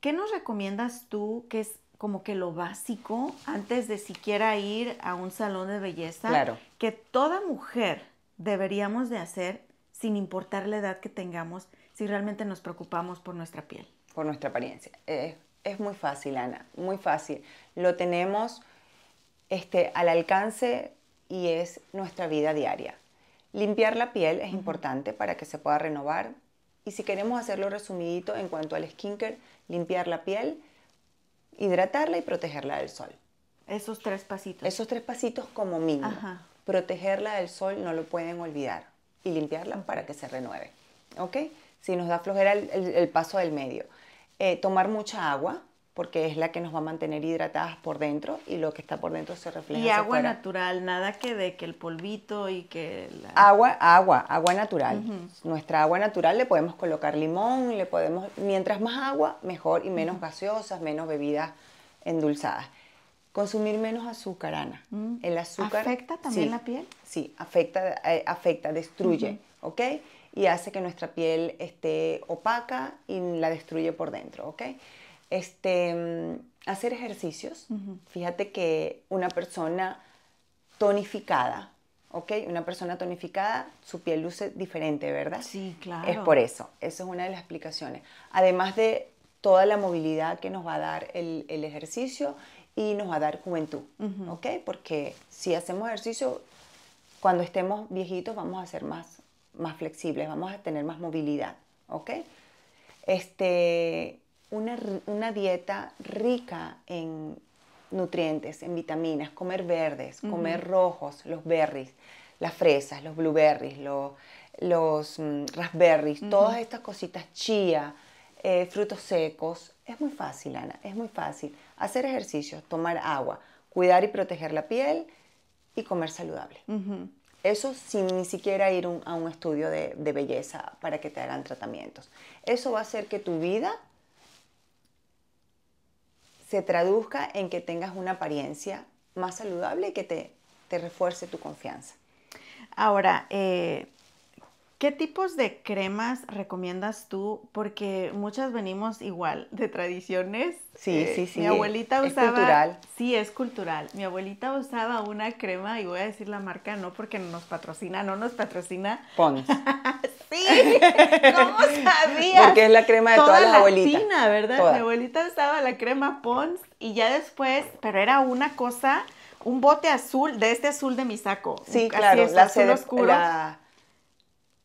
¿Qué nos recomiendas tú que es como que lo básico antes de siquiera ir a un salón de belleza que toda mujer deberíamos de hacer sin importar la edad que tengamos si realmente nos preocupamos por nuestra piel. Por nuestra apariencia. es muy fácil, Ana, muy fácil. Lo tenemos este, al alcance y es nuestra vida diaria. Limpiar la piel es importante para que se pueda renovar. Y si queremos hacerlo resumidito en cuanto al skincare, limpiar la piel hidratarla y protegerla del sol. Esos tres pasitos. Esos tres pasitos como mínimo. Protegerla del sol no lo pueden olvidar y limpiarla para que se renueve. ¿Ok? Si nos da flojera el, paso del medio. Eh, tomar mucha agua, porque es la que nos va a mantener hidratadas por dentro y lo que está por dentro se refleja. Y agua natural, nada que de que el polvito y que... Agua, agua, agua natural. Nuestra agua natural le podemos colocar limón, le podemos, mientras más agua, mejor y menos gaseosas, menos bebidas endulzadas. Consumir menos azúcar, Ana. Mm. El azúcar... ¿Afecta también la piel? Sí, afecta, eh, afecta destruye, ¿ok? Y hace que nuestra piel esté opaca y la destruye por dentro, ¿ok? Este, mm, hacer ejercicios. Fíjate que una persona tonificada, ¿ok? Una persona tonificada, su piel luce diferente, ¿verdad? Sí, claro. Es por eso, eso es una de las explicaciones. Además de toda la movilidad que nos va a dar el, ejercicio y nos va a dar juventud, ¿ok? Porque si hacemos ejercicio, cuando estemos viejitos vamos a ser más, más flexibles, vamos a tener más movilidad, ¿ok? Este, una, dieta rica en nutrientes, en vitaminas, comer verdes, comer rojos, los berries, las fresas, los blueberries, los, los mm, raspberries, todas estas cositas, chía, eh, frutos secos. Es muy fácil, Ana, es muy fácil. Hacer ejercicios, tomar agua, cuidar y proteger la piel y comer saludable. Eso sin ni siquiera ir a un estudio de, de belleza para que te hagan tratamientos. Eso va a hacer que tu vida se traduzca en que tengas una apariencia más saludable y que te, refuerce tu confianza. Ahora, eh, ¿Qué tipos de cremas recomiendas tú? Porque muchas venimos igual de tradiciones. Sí, eh, sí, sí. Mi abuelita usaba. Es cultural. Sí, es cultural. Mi abuelita usaba una crema, y voy a decir la marca no porque nos patrocina, no nos patrocina. Pons. sí, ¿cómo sabía? Porque es la crema de todas las abuelitas. ¿verdad? Mi abuelita usaba la crema Pons y ya después, pero era una cosa, un bote azul, de este azul de mi saco. Sí, claro, es, la azul oscuro.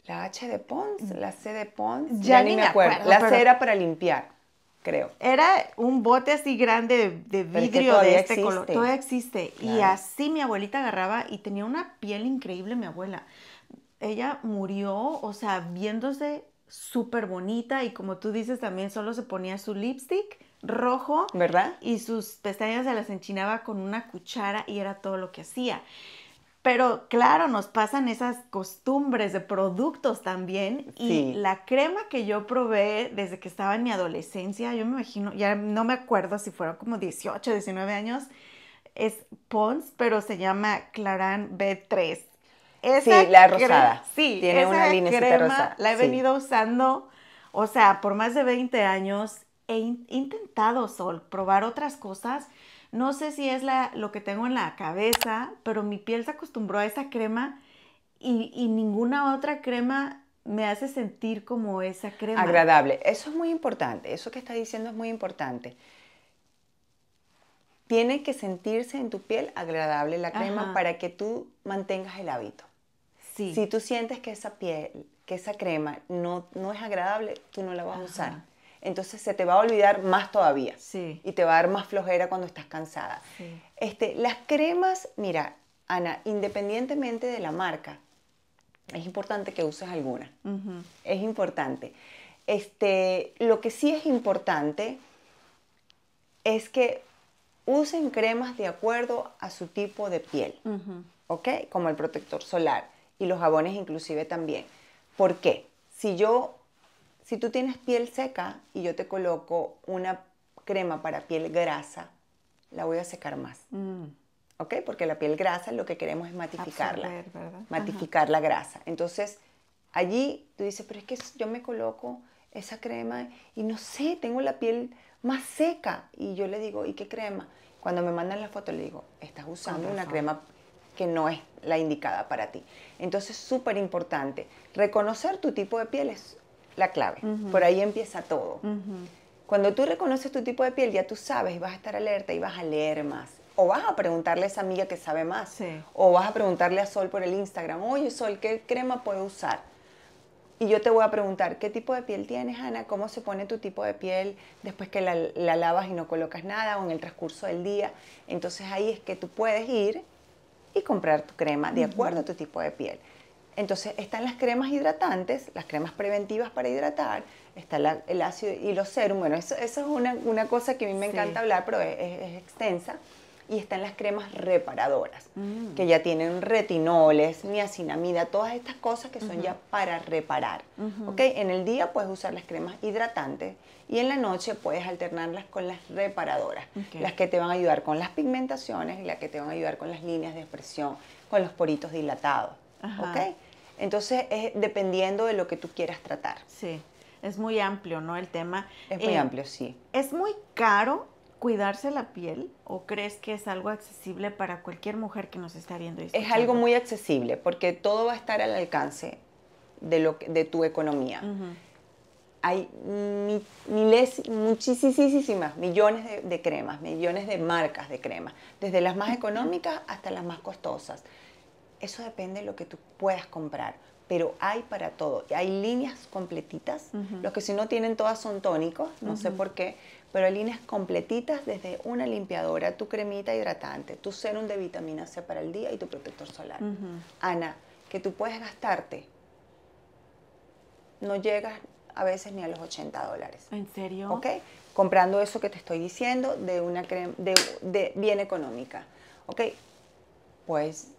La H de Pons, mm. la C de Pons, ya, ni, me acuerdo. la C era para limpiar, creo. Era un bote así grande de, vidrio de este color. Todavía existe. Y así mi abuelita agarraba y tenía una piel increíble mi abuela. Ella murió, o sea, viéndose súper bonita y como tú dices también solo se ponía su lipstick rojo, ¿verdad? Y sus pestañas se las enchinaba con una cuchara y era todo lo que hacía. Pero claro, nos pasan esas costumbres de productos también. Y la crema que yo probé desde que estaba en mi adolescencia, yo me imagino, ya no me acuerdo si fueron como 18, 19 años, es Pons, pero se llama Claran B3. Esa sí, la rosada. Sí, tiene una crema La he venido usando, o sea, por más de 20 años. He intentado, Sol, probar otras cosas no sé si es lo que tengo en la cabeza, pero mi piel se acostumbró a esa crema y, ninguna otra crema me hace sentir como esa crema. Agradable. Eso es muy importante. Eso que está diciendo es muy importante. Tiene que sentirse en tu piel agradable la crema para que tú mantengas el hábito. Si tú sientes que esa piel, que esa crema no, no es agradable, tú no la vas a usar entonces se te va a olvidar más todavía. Y te va a dar más flojera cuando estás cansada. Este, las cremas, mira, Ana, independientemente de la marca, es importante que uses alguna. Es importante. Este, lo que sí es importante es que usen cremas de acuerdo a su tipo de piel, ¿ok? Como el protector solar y los jabones inclusive también. ¿Por qué? Si yo si tú tienes piel seca y yo te coloco una crema para piel grasa, la voy a secar más. Mm. ¿Ok? Porque la piel grasa lo que queremos es matificarla. matificar la grasa. Entonces, allí tú dices, pero es que yo me coloco esa crema y no sé, tengo la piel más seca. Y yo le digo, ¿y qué crema? Cuando me mandan la foto le digo, estás usando una crema que no es la indicada para ti. Entonces, súper importante. Reconocer tu tipo de pieles la clave. Por ahí empieza todo. Cuando tú reconoces tu tipo de piel, ya tú sabes y vas a estar alerta y vas a leer más. O vas a preguntarle a esa amiga que sabe más. O vas a preguntarle a Sol por el Instagram, oye Sol, ¿qué crema puedo usar? Y yo te voy a preguntar, ¿qué tipo de piel tienes, Ana? ¿Cómo se pone tu tipo de piel después que la, lavas y no colocas nada o en el transcurso del día? Entonces ahí es que tú puedes ir y comprar tu crema de acuerdo a tu tipo de piel. Entonces están las cremas hidratantes, las cremas preventivas para hidratar, está el ácido y los serum, Bueno, eso, es una, cosa que a mí me encanta hablar, pero es, extensa. Y están las cremas reparadoras, mm. que ya tienen retinoles, niacinamida, todas estas cosas que son ya para reparar. En el día puedes usar las cremas hidratantes y en la noche puedes alternarlas con las reparadoras, las que te van a ayudar con las pigmentaciones y las que te van a ayudar con las líneas de expresión, con los poritos dilatados. ¿okay? Entonces es dependiendo de lo que tú quieras tratar. Sí, es muy amplio, ¿no? El tema. Es muy eh, amplio, sí. ¿Es muy caro cuidarse la piel o crees que es algo accesible para cualquier mujer que nos está viendo? es algo muy accesible porque todo va a estar al alcance de, lo, de tu economía. Hay miles, muchísimas, millones de, de cremas, millones de marcas de cremas, desde las más económicas hasta las más costosas eso depende de lo que tú puedas comprar, pero hay para todo. hay líneas completitas, los que si no tienen todas son tónicos, no sé por qué, pero hay líneas completitas desde una limpiadora, tu cremita hidratante, tu serum de vitamina C para el día y tu protector solar. Ana, que tú puedes gastarte, no llegas a veces ni a los 80 dólares. ¿En serio? ¿Ok? Comprando eso que te estoy diciendo de una crema, de, bien económica. ¿Ok? Pues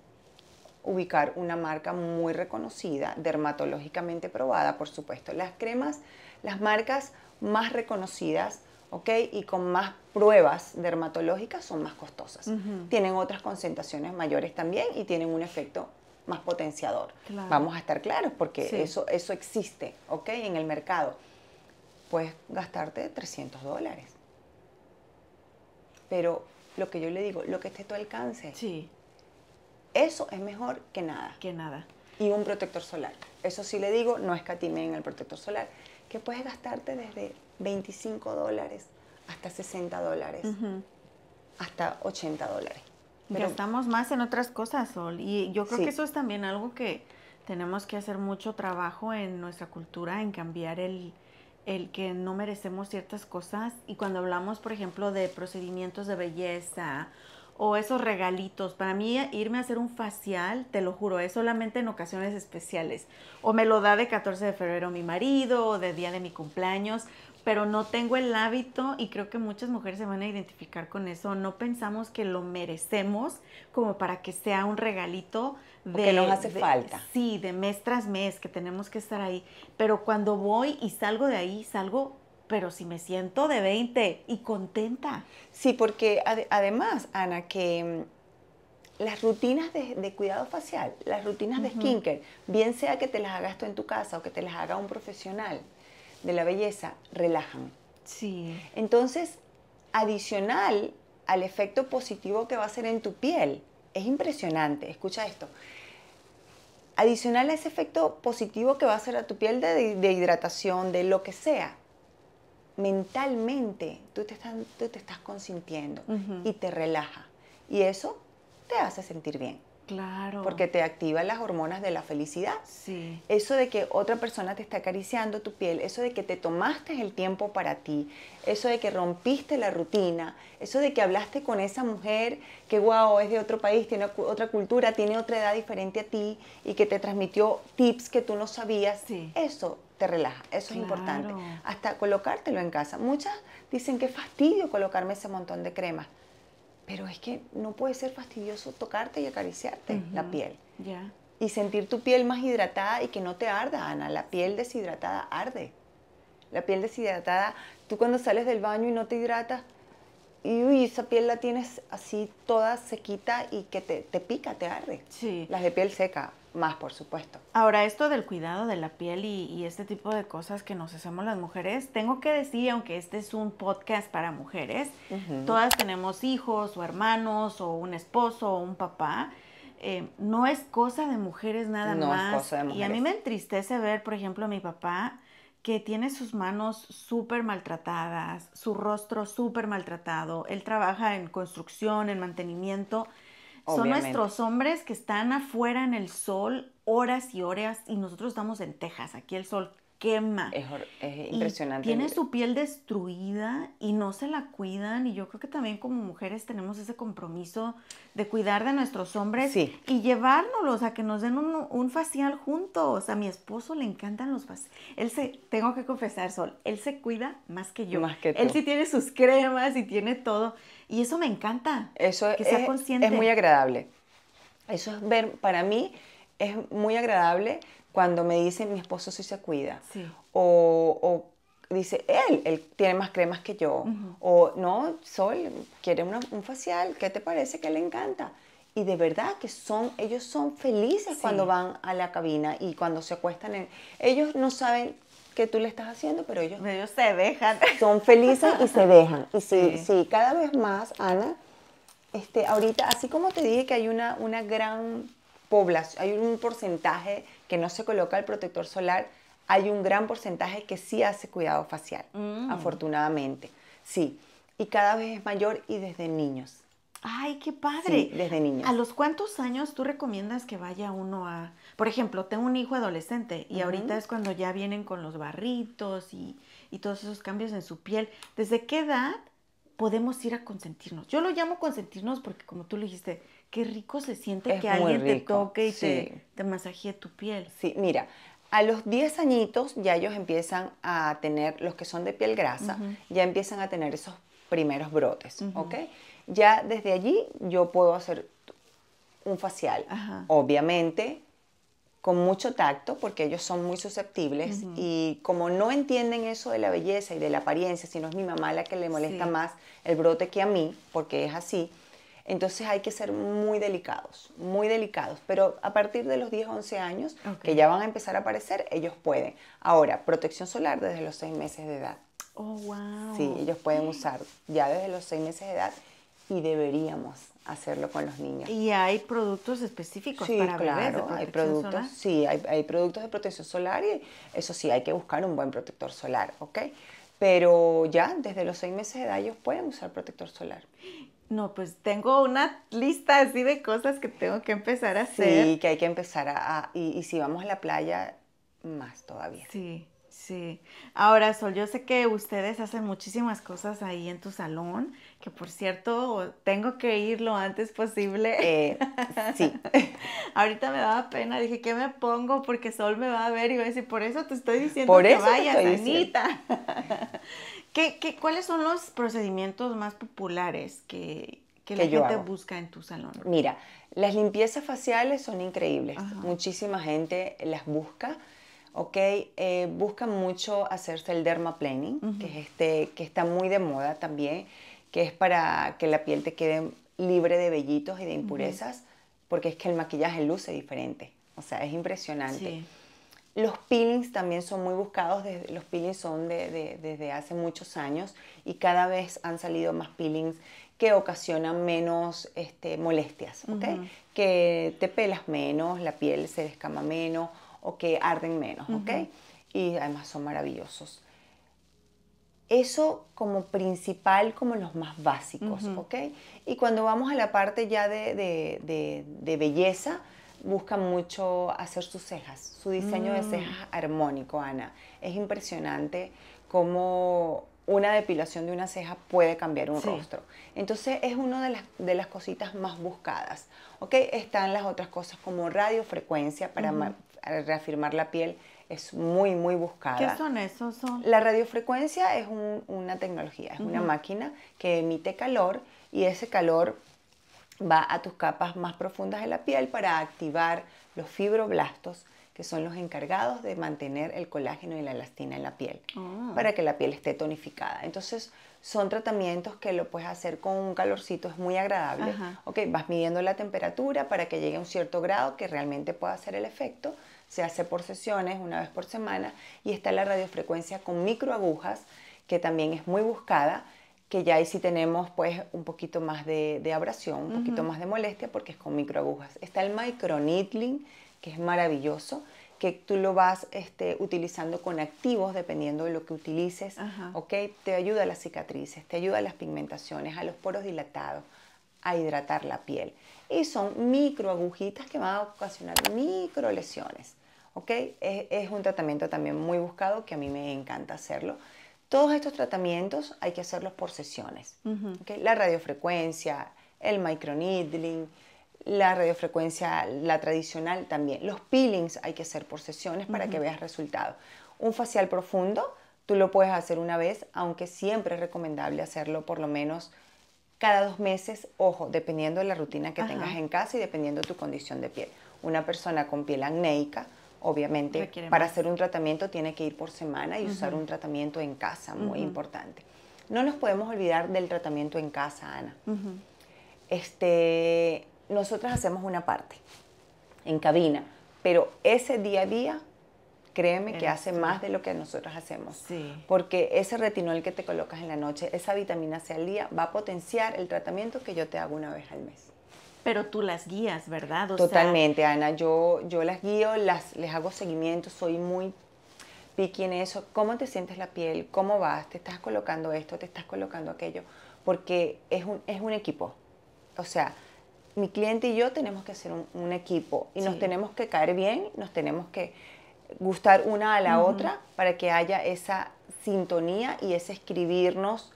ubicar una marca muy reconocida, dermatológicamente probada, por supuesto. Las cremas, las marcas más reconocidas, ¿ok? Y con más pruebas dermatológicas son más costosas. Tienen otras concentraciones mayores también y tienen un efecto más potenciador. Vamos a estar claros porque eso, eso existe, ¿ok? En el mercado. Puedes gastarte 300 dólares. Pero lo que yo le digo, lo que esté a tu alcance. Sí. Eso es mejor que nada. Que nada. Y un protector solar. Eso sí le digo, no escatimen el protector solar, que puedes gastarte desde 25 dólares hasta 60 dólares, hasta 80 dólares. Gastamos más en otras cosas, Sol. Y yo creo que eso es también algo que tenemos que hacer mucho trabajo en nuestra cultura, en cambiar el, el que no merecemos ciertas cosas. Y cuando hablamos, por ejemplo, de procedimientos de belleza o esos regalitos. Para mí irme a hacer un facial, te lo juro, es solamente en ocasiones especiales. O me lo da de 14 de febrero mi marido o de día de mi cumpleaños, pero no tengo el hábito y creo que muchas mujeres se van a identificar con eso. No pensamos que lo merecemos como para que sea un regalito de... que nos hace falta. Sí, de mes tras mes, que tenemos que estar ahí. Pero cuando voy y salgo de ahí, salgo pero si me siento de 20 y contenta. Sí, porque además, Ana, que mm, las rutinas de, cuidado facial, las rutinas de skincare, bien sea que te las hagas tú en tu casa o que te las haga un profesional de la belleza, relajan. Sí. Entonces, adicional al efecto positivo que va a ser en tu piel, es impresionante, escucha esto. Adicional a ese efecto positivo que va a hacer a tu piel de hidratación, de lo que sea, mentalmente tú te estás, consintiendo y te relaja. Y eso te hace sentir bien. Claro. Porque te activa las hormonas de la felicidad. Sí. Eso de que otra persona te está acariciando tu piel, eso de que te tomaste el tiempo para ti, eso de que rompiste la rutina, eso de que hablaste con esa mujer que, wow, es de otro país, tiene otra cultura, tiene otra edad diferente a ti y que te transmitió tips que tú no sabías. Eso te relaja. Eso es importante. Hasta colocártelo en casa. Muchas dicen que fastidio colocarme ese montón de crema. Pero es que no puede ser fastidioso tocarte y acariciarte la piel. Y sentir tu piel más hidratada y que no te arda, Ana. La piel deshidratada arde. La piel deshidratada, tú cuando sales del baño y no te hidratas, y esa piel la tienes así toda sequita y que te, te pica, te arde. Sí. Las de piel seca más, por supuesto. Ahora, esto del cuidado de la piel y, este tipo de cosas que nos hacemos las mujeres, tengo que decir, aunque este es un podcast para mujeres, todas tenemos hijos o hermanos o un esposo o un papá. Eh, no es cosa de mujeres nada no más. Es cosa de mujeres. Y a mí me entristece ver, por ejemplo, a mi papá que tiene sus manos súper maltratadas, su rostro súper maltratado. Él trabaja en construcción, en mantenimiento son nuestros hombres que están afuera en el sol horas y horas y nosotros estamos en Texas, aquí el sol quema. Es, impresionante. tiene su piel destruida y no se la cuidan. Y yo creo que también como mujeres tenemos ese compromiso de cuidar de nuestros hombres y llevárnoslos a que nos den un, facial juntos. A mi esposo le encantan los faciales. Él se, tengo que confesar, Sol, él se cuida más que yo. Más que Él sí tiene sus cremas y tiene todo. Y eso me encanta. Eso que es, consciente. es muy agradable. Eso es ver, para mí es muy agradable cuando me dicen mi esposo sí se cuida. O, dice, él, él tiene más cremas que yo. O no, Sol, quiere un facial, ¿qué te parece que le encanta? Y de verdad que son, ellos son felices cuando van a la cabina y cuando se acuestan en... Ellos no saben que tú le estás haciendo, pero ellos, ellos se dejan. Son felices y se dejan. Y sí, sí. cada vez más, Ana, este, ahorita, así como te dije que hay una, una gran población, hay un porcentaje que no se coloca el protector solar, hay un gran porcentaje que sí hace cuidado facial, mm. afortunadamente. Sí, y cada vez es mayor y desde niños. Ay, qué padre. Sí, desde niños. ¿A los cuántos años tú recomiendas que vaya uno a, por ejemplo, tengo un hijo adolescente y ahorita es cuando ya vienen con los barritos y, todos esos cambios en su piel. ¿Desde qué edad podemos ir a consentirnos? Yo lo llamo consentirnos porque como tú lo dijiste, qué rico se siente que alguien te toque y te, te masajee tu piel. Sí, mira, a los 10 añitos ya ellos empiezan a tener, los que son de piel grasa, ya empiezan a tener esos primeros brotes, ¿ok? Ya desde allí yo puedo hacer un facial. Obviamente con mucho tacto, porque ellos son muy susceptibles, y como no entienden eso de la belleza y de la apariencia, si no es mi mamá la que le molesta más el brote que a mí, porque es así, entonces hay que ser muy delicados, muy delicados, pero a partir de los 10, 11 años, que ya van a empezar a aparecer, ellos pueden. Ahora, protección solar desde los 6 meses de edad. Oh, wow. Sí, ellos pueden usar ya desde los 6 meses de edad y deberíamos hacerlo con los niños. ¿Y hay productos específicos para claro, bebés hay productos, Sí, hay, productos de protección solar y eso sí, hay que buscar un buen protector solar, ¿ok? Pero ya desde los seis meses de edad ellos pueden usar protector solar. No, pues tengo una lista así de cosas que tengo que empezar a hacer. Sí, que hay que empezar a... y, y si vamos a la playa, más todavía. Sí, sí. Ahora, Sol, yo sé que ustedes hacen muchísimas cosas ahí en tu salón que por cierto tengo que ir lo antes posible. Eh, sí. Ahorita me daba pena, dije, ¿qué me pongo? Porque Sol me va a ver y va a decir, por eso te estoy diciendo por que vayas, ¿Qué, ¿Qué, cuáles son los procedimientos más populares que, que, la gente busca en tu salón? Mira, las limpiezas faciales son increíbles. Muchísima gente las busca. ¿ok? Eh, buscan mucho hacerse el dermaplaning, que, es este, que está muy de moda también que es para que la piel te quede libre de vellitos y de impurezas, porque es que el maquillaje luce diferente. O sea, es impresionante. Los peelings también son muy buscados, los peelings son desde hace muchos años y cada vez han salido más peelings que ocasionan menos este, molestias, que te pelas menos, la piel se descama menos o que arden menos, ¿ok? Y además son maravillosos. Eso como principal, como los más básicos, ¿ok? Y cuando vamos a la parte ya de, belleza, buscan mucho hacer sus cejas, su diseño de mm. cejas armónico, Ana. Es impresionante cómo una depilación de una ceja puede cambiar un rostro. Entonces es una de las, de cositas más buscadas. ¿ok? Están las otras cosas como radiofrecuencia para reafirmar la piel es muy, muy buscada. ¿Qué son esos? La radiofrecuencia es una tecnología, es una máquina que emite calor y ese calor va a tus capas más profundas de la piel para activar los fibroblastos, que son los encargados de mantener el colágeno y la elastina en la piel, ah. para que la piel esté tonificada. Entonces, son tratamientos que lo puedes hacer con un calorcito, es muy agradable. vas midiendo la temperatura para que llegue a un cierto grado que realmente pueda hacer el efecto se hace por sesiones, una vez por semana, y está la radiofrecuencia con microagujas, que también es muy buscada, que ya ahí sí tenemos pues un poquito más de, abrasión, un poquito más de molestia porque es con microagujas. Está el microneedling, que es maravilloso, que tú lo vas este, utilizando con activos dependiendo de lo que utilices, Te ayuda a las cicatrices, te ayuda a las pigmentaciones, a los poros dilatados, a hidratar la piel. Y son microagujitas que van a ocasionar micro lesiones es, un tratamiento también muy buscado que a mí me encanta hacerlo. Todos estos tratamientos hay que hacerlos por sesiones. La radiofrecuencia, el microneedling, la radiofrecuencia, la tradicional también. Los peelings hay que hacer por sesiones para que veas resultados. Un facial profundo, tú lo puedes hacer una vez, aunque siempre es recomendable hacerlo por lo menos cada dos meses, ojo, dependiendo de la rutina que tengas en casa y dependiendo de tu condición de piel. Una persona con piel acnéica, obviamente, para hacer un tratamiento tiene que ir por semana y usar un tratamiento en casa, muy importante. No nos podemos olvidar del tratamiento en casa, Ana. este, nosotras hacemos una parte en cabina, pero ese día a día, créeme que hace más de lo que nosotros hacemos. Porque ese retinol que te colocas en la noche, esa vitamina C al día, va a potenciar el tratamiento que yo te hago una vez al mes. Pero tú las guías, ¿verdad? Totalmente, Ana. Yo, yo las guío, las, les hago seguimiento, soy muy piqui en eso. ¿Cómo te sientes la piel? ¿Cómo vas? ¿Te estás colocando esto? ¿Te estás colocando aquello? Porque es un, es un equipo. O sea, mi cliente y yo tenemos que ser un, equipo y nos tenemos que caer bien, nos tenemos que gustar una a la otra para que haya esa sintonía y ese escribirnos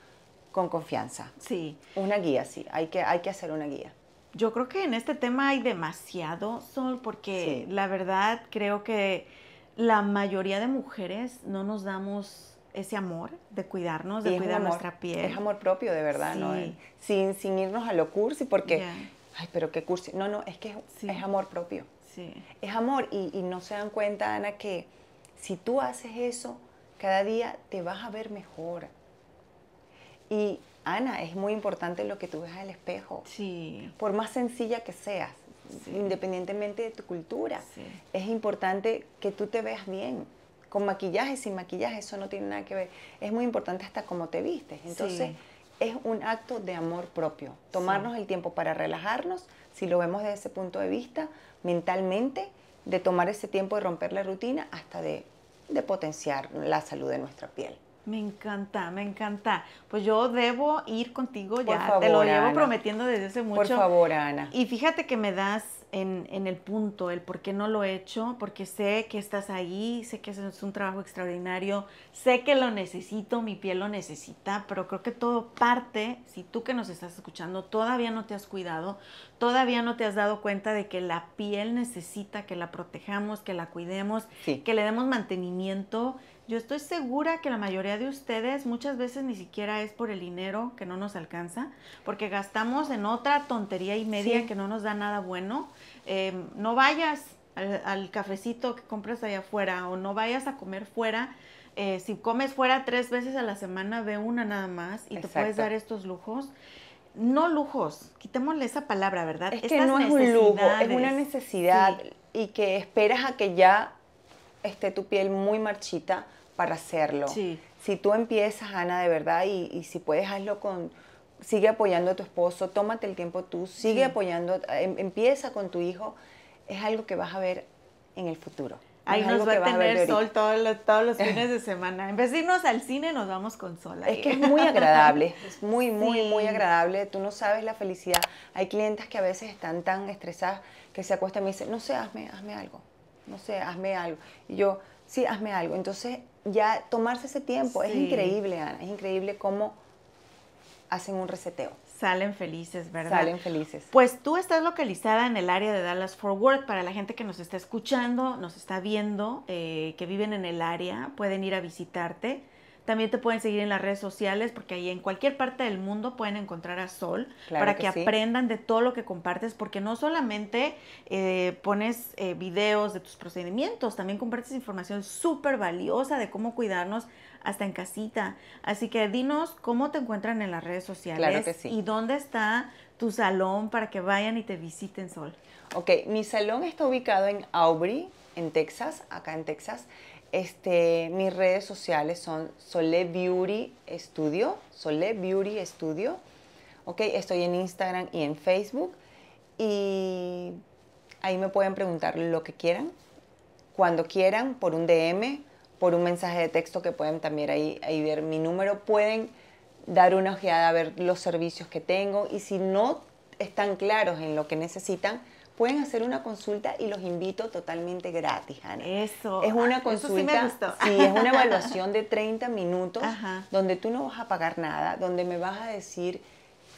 con confianza. Sí. Una guía, sí. Hay que, hay que hacer una guía. Yo creo que en este tema hay demasiado sol porque la verdad creo que la mayoría de mujeres no nos damos ese amor de cuidarnos, de cuidar nuestra piel. Es amor propio, de verdad, ¿no? Sin, sin irnos a lo cursi porque, ay, pero qué cursi. No, no, es que es, amor propio. Es amor y, y no se dan cuenta, Ana, que si tú haces eso, cada día te vas a ver mejor. Y Ana, es muy importante lo que tú ves al espejo. Sí. Por más sencilla que seas, independientemente de tu cultura, es importante que tú te veas bien. Con maquillaje, sin maquillaje, eso no tiene nada que ver. Es muy importante hasta cómo te vistes. Entonces, es un acto de amor propio. Tomarnos el tiempo para relajarnos, si lo vemos desde ese punto de vista, mentalmente, de tomar ese tiempo de romper la rutina hasta de potenciar la salud de nuestra piel. Me encanta, me encanta. Pues yo debo ir contigo ya, te lo llevo prometiendo desde hace mucho. Por favor, Ana. Y fíjate que me das en, el punto, el por qué no lo he hecho, porque sé que estás ahí, sé que es un trabajo extraordinario, sé que lo necesito, mi piel lo necesita, pero creo que todo parte, si tú que nos estás escuchando todavía no te has cuidado, todavía no te has dado cuenta de que la piel necesita que la protejamos, que la cuidemos, que le demos mantenimiento yo estoy segura que la mayoría de ustedes muchas veces ni siquiera es por el dinero que no nos alcanza, porque gastamos en otra tontería y media que no nos da nada bueno. Em, no vayas al, cafecito que compras allá afuera o no vayas a comer fuera. Eh, si comes fuera tres veces a la semana, ve una nada más y te puedes dar estos lujos no lujos, quitémosle esa palabra, ¿verdad? Es que no es un lujo, es una necesidad y que esperas a que ya esté tu piel muy marchita para hacerlo. Si tú empiezas, Ana, de verdad, y, si puedes, hazlo con, sigue apoyando a tu esposo, tómate el tiempo tú, sigue apoyando, em, empieza con tu hijo, es algo que vas a ver en el futuro. Ahí no nos va a tener sol todos los, todos los fines de semana. En vez de irnos al cine, nos vamos con sol. Es que es muy agradable, es muy, muy, muy agradable. Tú no sabes la felicidad. Hay clientes que a veces están tan estresadas que se acuestan y me dicen, no sé, hazme, hazme algo no sé, hazme algo. Y yo, sí, hazme algo. Entonces, ya tomarse ese tiempo es increíble, Ana, es increíble cómo hacen un reseteo. Salen felices, ¿verdad? Salen felices. Pues tú estás localizada en el área de Dallas Forward Para la gente que nos está escuchando, nos está viendo, eh, que viven en el área, pueden ir a visitarte. También te pueden seguir en las redes sociales porque ahí en cualquier parte del mundo pueden encontrar a Sol para que, aprendan de todo lo que compartes porque no solamente eh, pones eh, videos de tus procedimientos, también compartes información súper valiosa de cómo cuidarnos hasta en casita. Así que dinos cómo te encuentran en las redes sociales y dónde está tu salón para que vayan y te visiten Sol. Ok, mi salón está ubicado en Aubrey, en Texas, acá en Texas. Este, mis redes sociales son Sole Beauty Studio, Sole Beauty Studio. estoy en Instagram y en Facebook. Y ahí me pueden preguntar lo que quieran, cuando quieran, por un DM, por un mensaje de texto que pueden también ahí, ahí ver mi número. Pueden dar una ojeada a ver los servicios que tengo y si no están claros en lo que necesitan, pueden hacer una consulta y los invito totalmente gratis, Ana. Eso. Es una ah, consulta. sí, es una evaluación de 30 minutos donde tú no vas a pagar nada, donde me vas a decir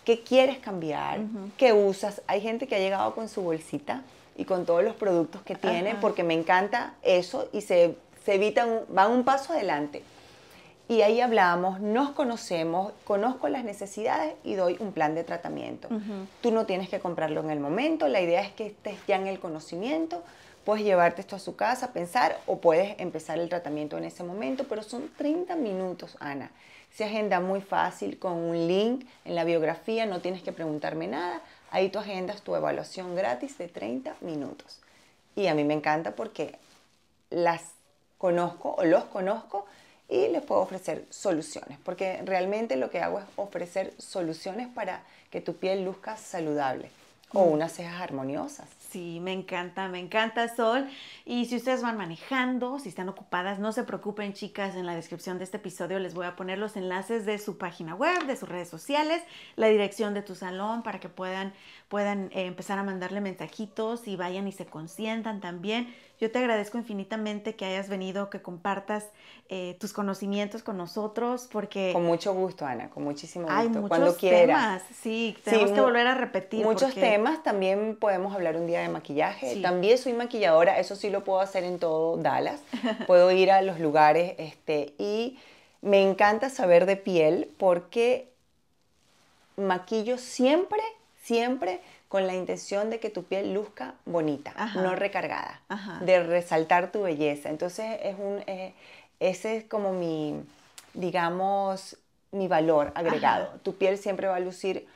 qué quieres cambiar, qué usas. Hay gente que ha llegado con su bolsita y con todos los productos que tiene porque me encanta eso y se, se evitan, van un paso adelante y ahí hablamos, nos conocemos, conozco las necesidades y doy un plan de tratamiento. Tú no tienes que comprarlo en el momento, la idea es que estés ya en el conocimiento, puedes llevarte esto a su casa, pensar o puedes empezar el tratamiento en ese momento, pero son 30 minutos, Ana. Se agenda muy fácil con un link en la biografía, no tienes que preguntarme nada, ahí tú agendas tu evaluación gratis de 30 minutos. Y a mí me encanta porque las conozco o los conozco y les puedo ofrecer soluciones, porque realmente lo que hago es ofrecer soluciones para que tu piel luzca saludable o mm. unas cejas armoniosas. Sí, me encanta, me encanta Sol. Y si ustedes van manejando, si están ocupadas, no se preocupen chicas, en la descripción de este episodio les voy a poner los enlaces de su página web, de sus redes sociales, la dirección de tu salón para que puedan puedan eh, empezar a mandarle mensajitos y vayan y se consientan también. Yo te agradezco infinitamente que hayas venido, que compartas eh, tus conocimientos con nosotros, porque... Con mucho gusto, Ana, con muchísimo gusto. Hay muchos cuando quieras. temas, sí, tenemos que volver a repetir. Muchos temas, también podemos hablar un día de maquillaje. También soy maquilladora, eso sí lo puedo hacer en todo Dallas. puedo ir a los lugares este, y me encanta saber de piel porque maquillo siempre siempre con la intención de que tu piel luzca bonita, no recargada, de resaltar tu belleza. Entonces es un, ese es como mi, digamos, mi valor agregado. Tu piel siempre va a lucir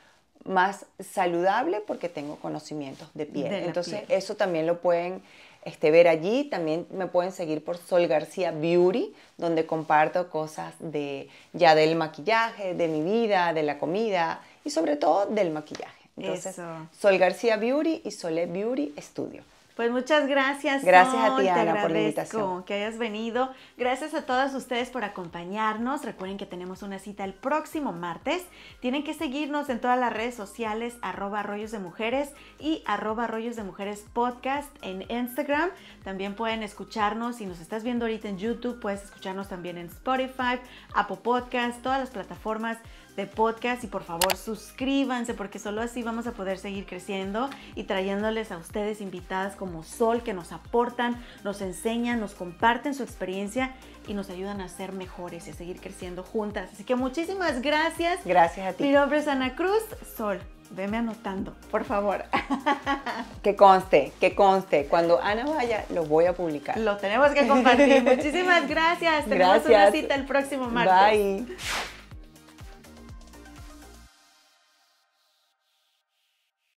más saludable porque tengo conocimientos de piel. Entonces eso también lo pueden este, ver allí. También me pueden seguir por Sol García Beauty, donde comparto cosas de ya del maquillaje, de mi vida, de la comida y sobre todo del maquillaje. Entonces, Sol García Beauty y Sole Beauty Studio. Pues muchas gracias. Gracias a ti, Ana, por la invitación. Que hayas venido. Gracias a todas ustedes por acompañarnos. Recuerden que tenemos una cita el próximo martes. Tienen que seguirnos en todas las redes sociales, arroba arroyos de mujeres y arroba arroyos de mujeres podcast en Instagram. También pueden escucharnos, si nos estás viendo ahorita en YouTube, puedes escucharnos también en Spotify, Apple Podcast, todas las plataformas de podcast y por favor suscríbanse porque solo así vamos a poder seguir creciendo y trayéndoles a ustedes invitadas como Sol que nos aportan, nos enseñan, nos comparten su experiencia y nos ayudan a ser mejores y a seguir creciendo juntas. Así que muchísimas gracias. Gracias a ti. Mi nombre es Ana Cruz, Sol. Veme anotando, por favor. Que conste, que conste. Cuando Ana vaya, lo voy a publicar. Lo tenemos que compartir. Muchísimas gracias. Tenemos una cita el próximo martes. Bye.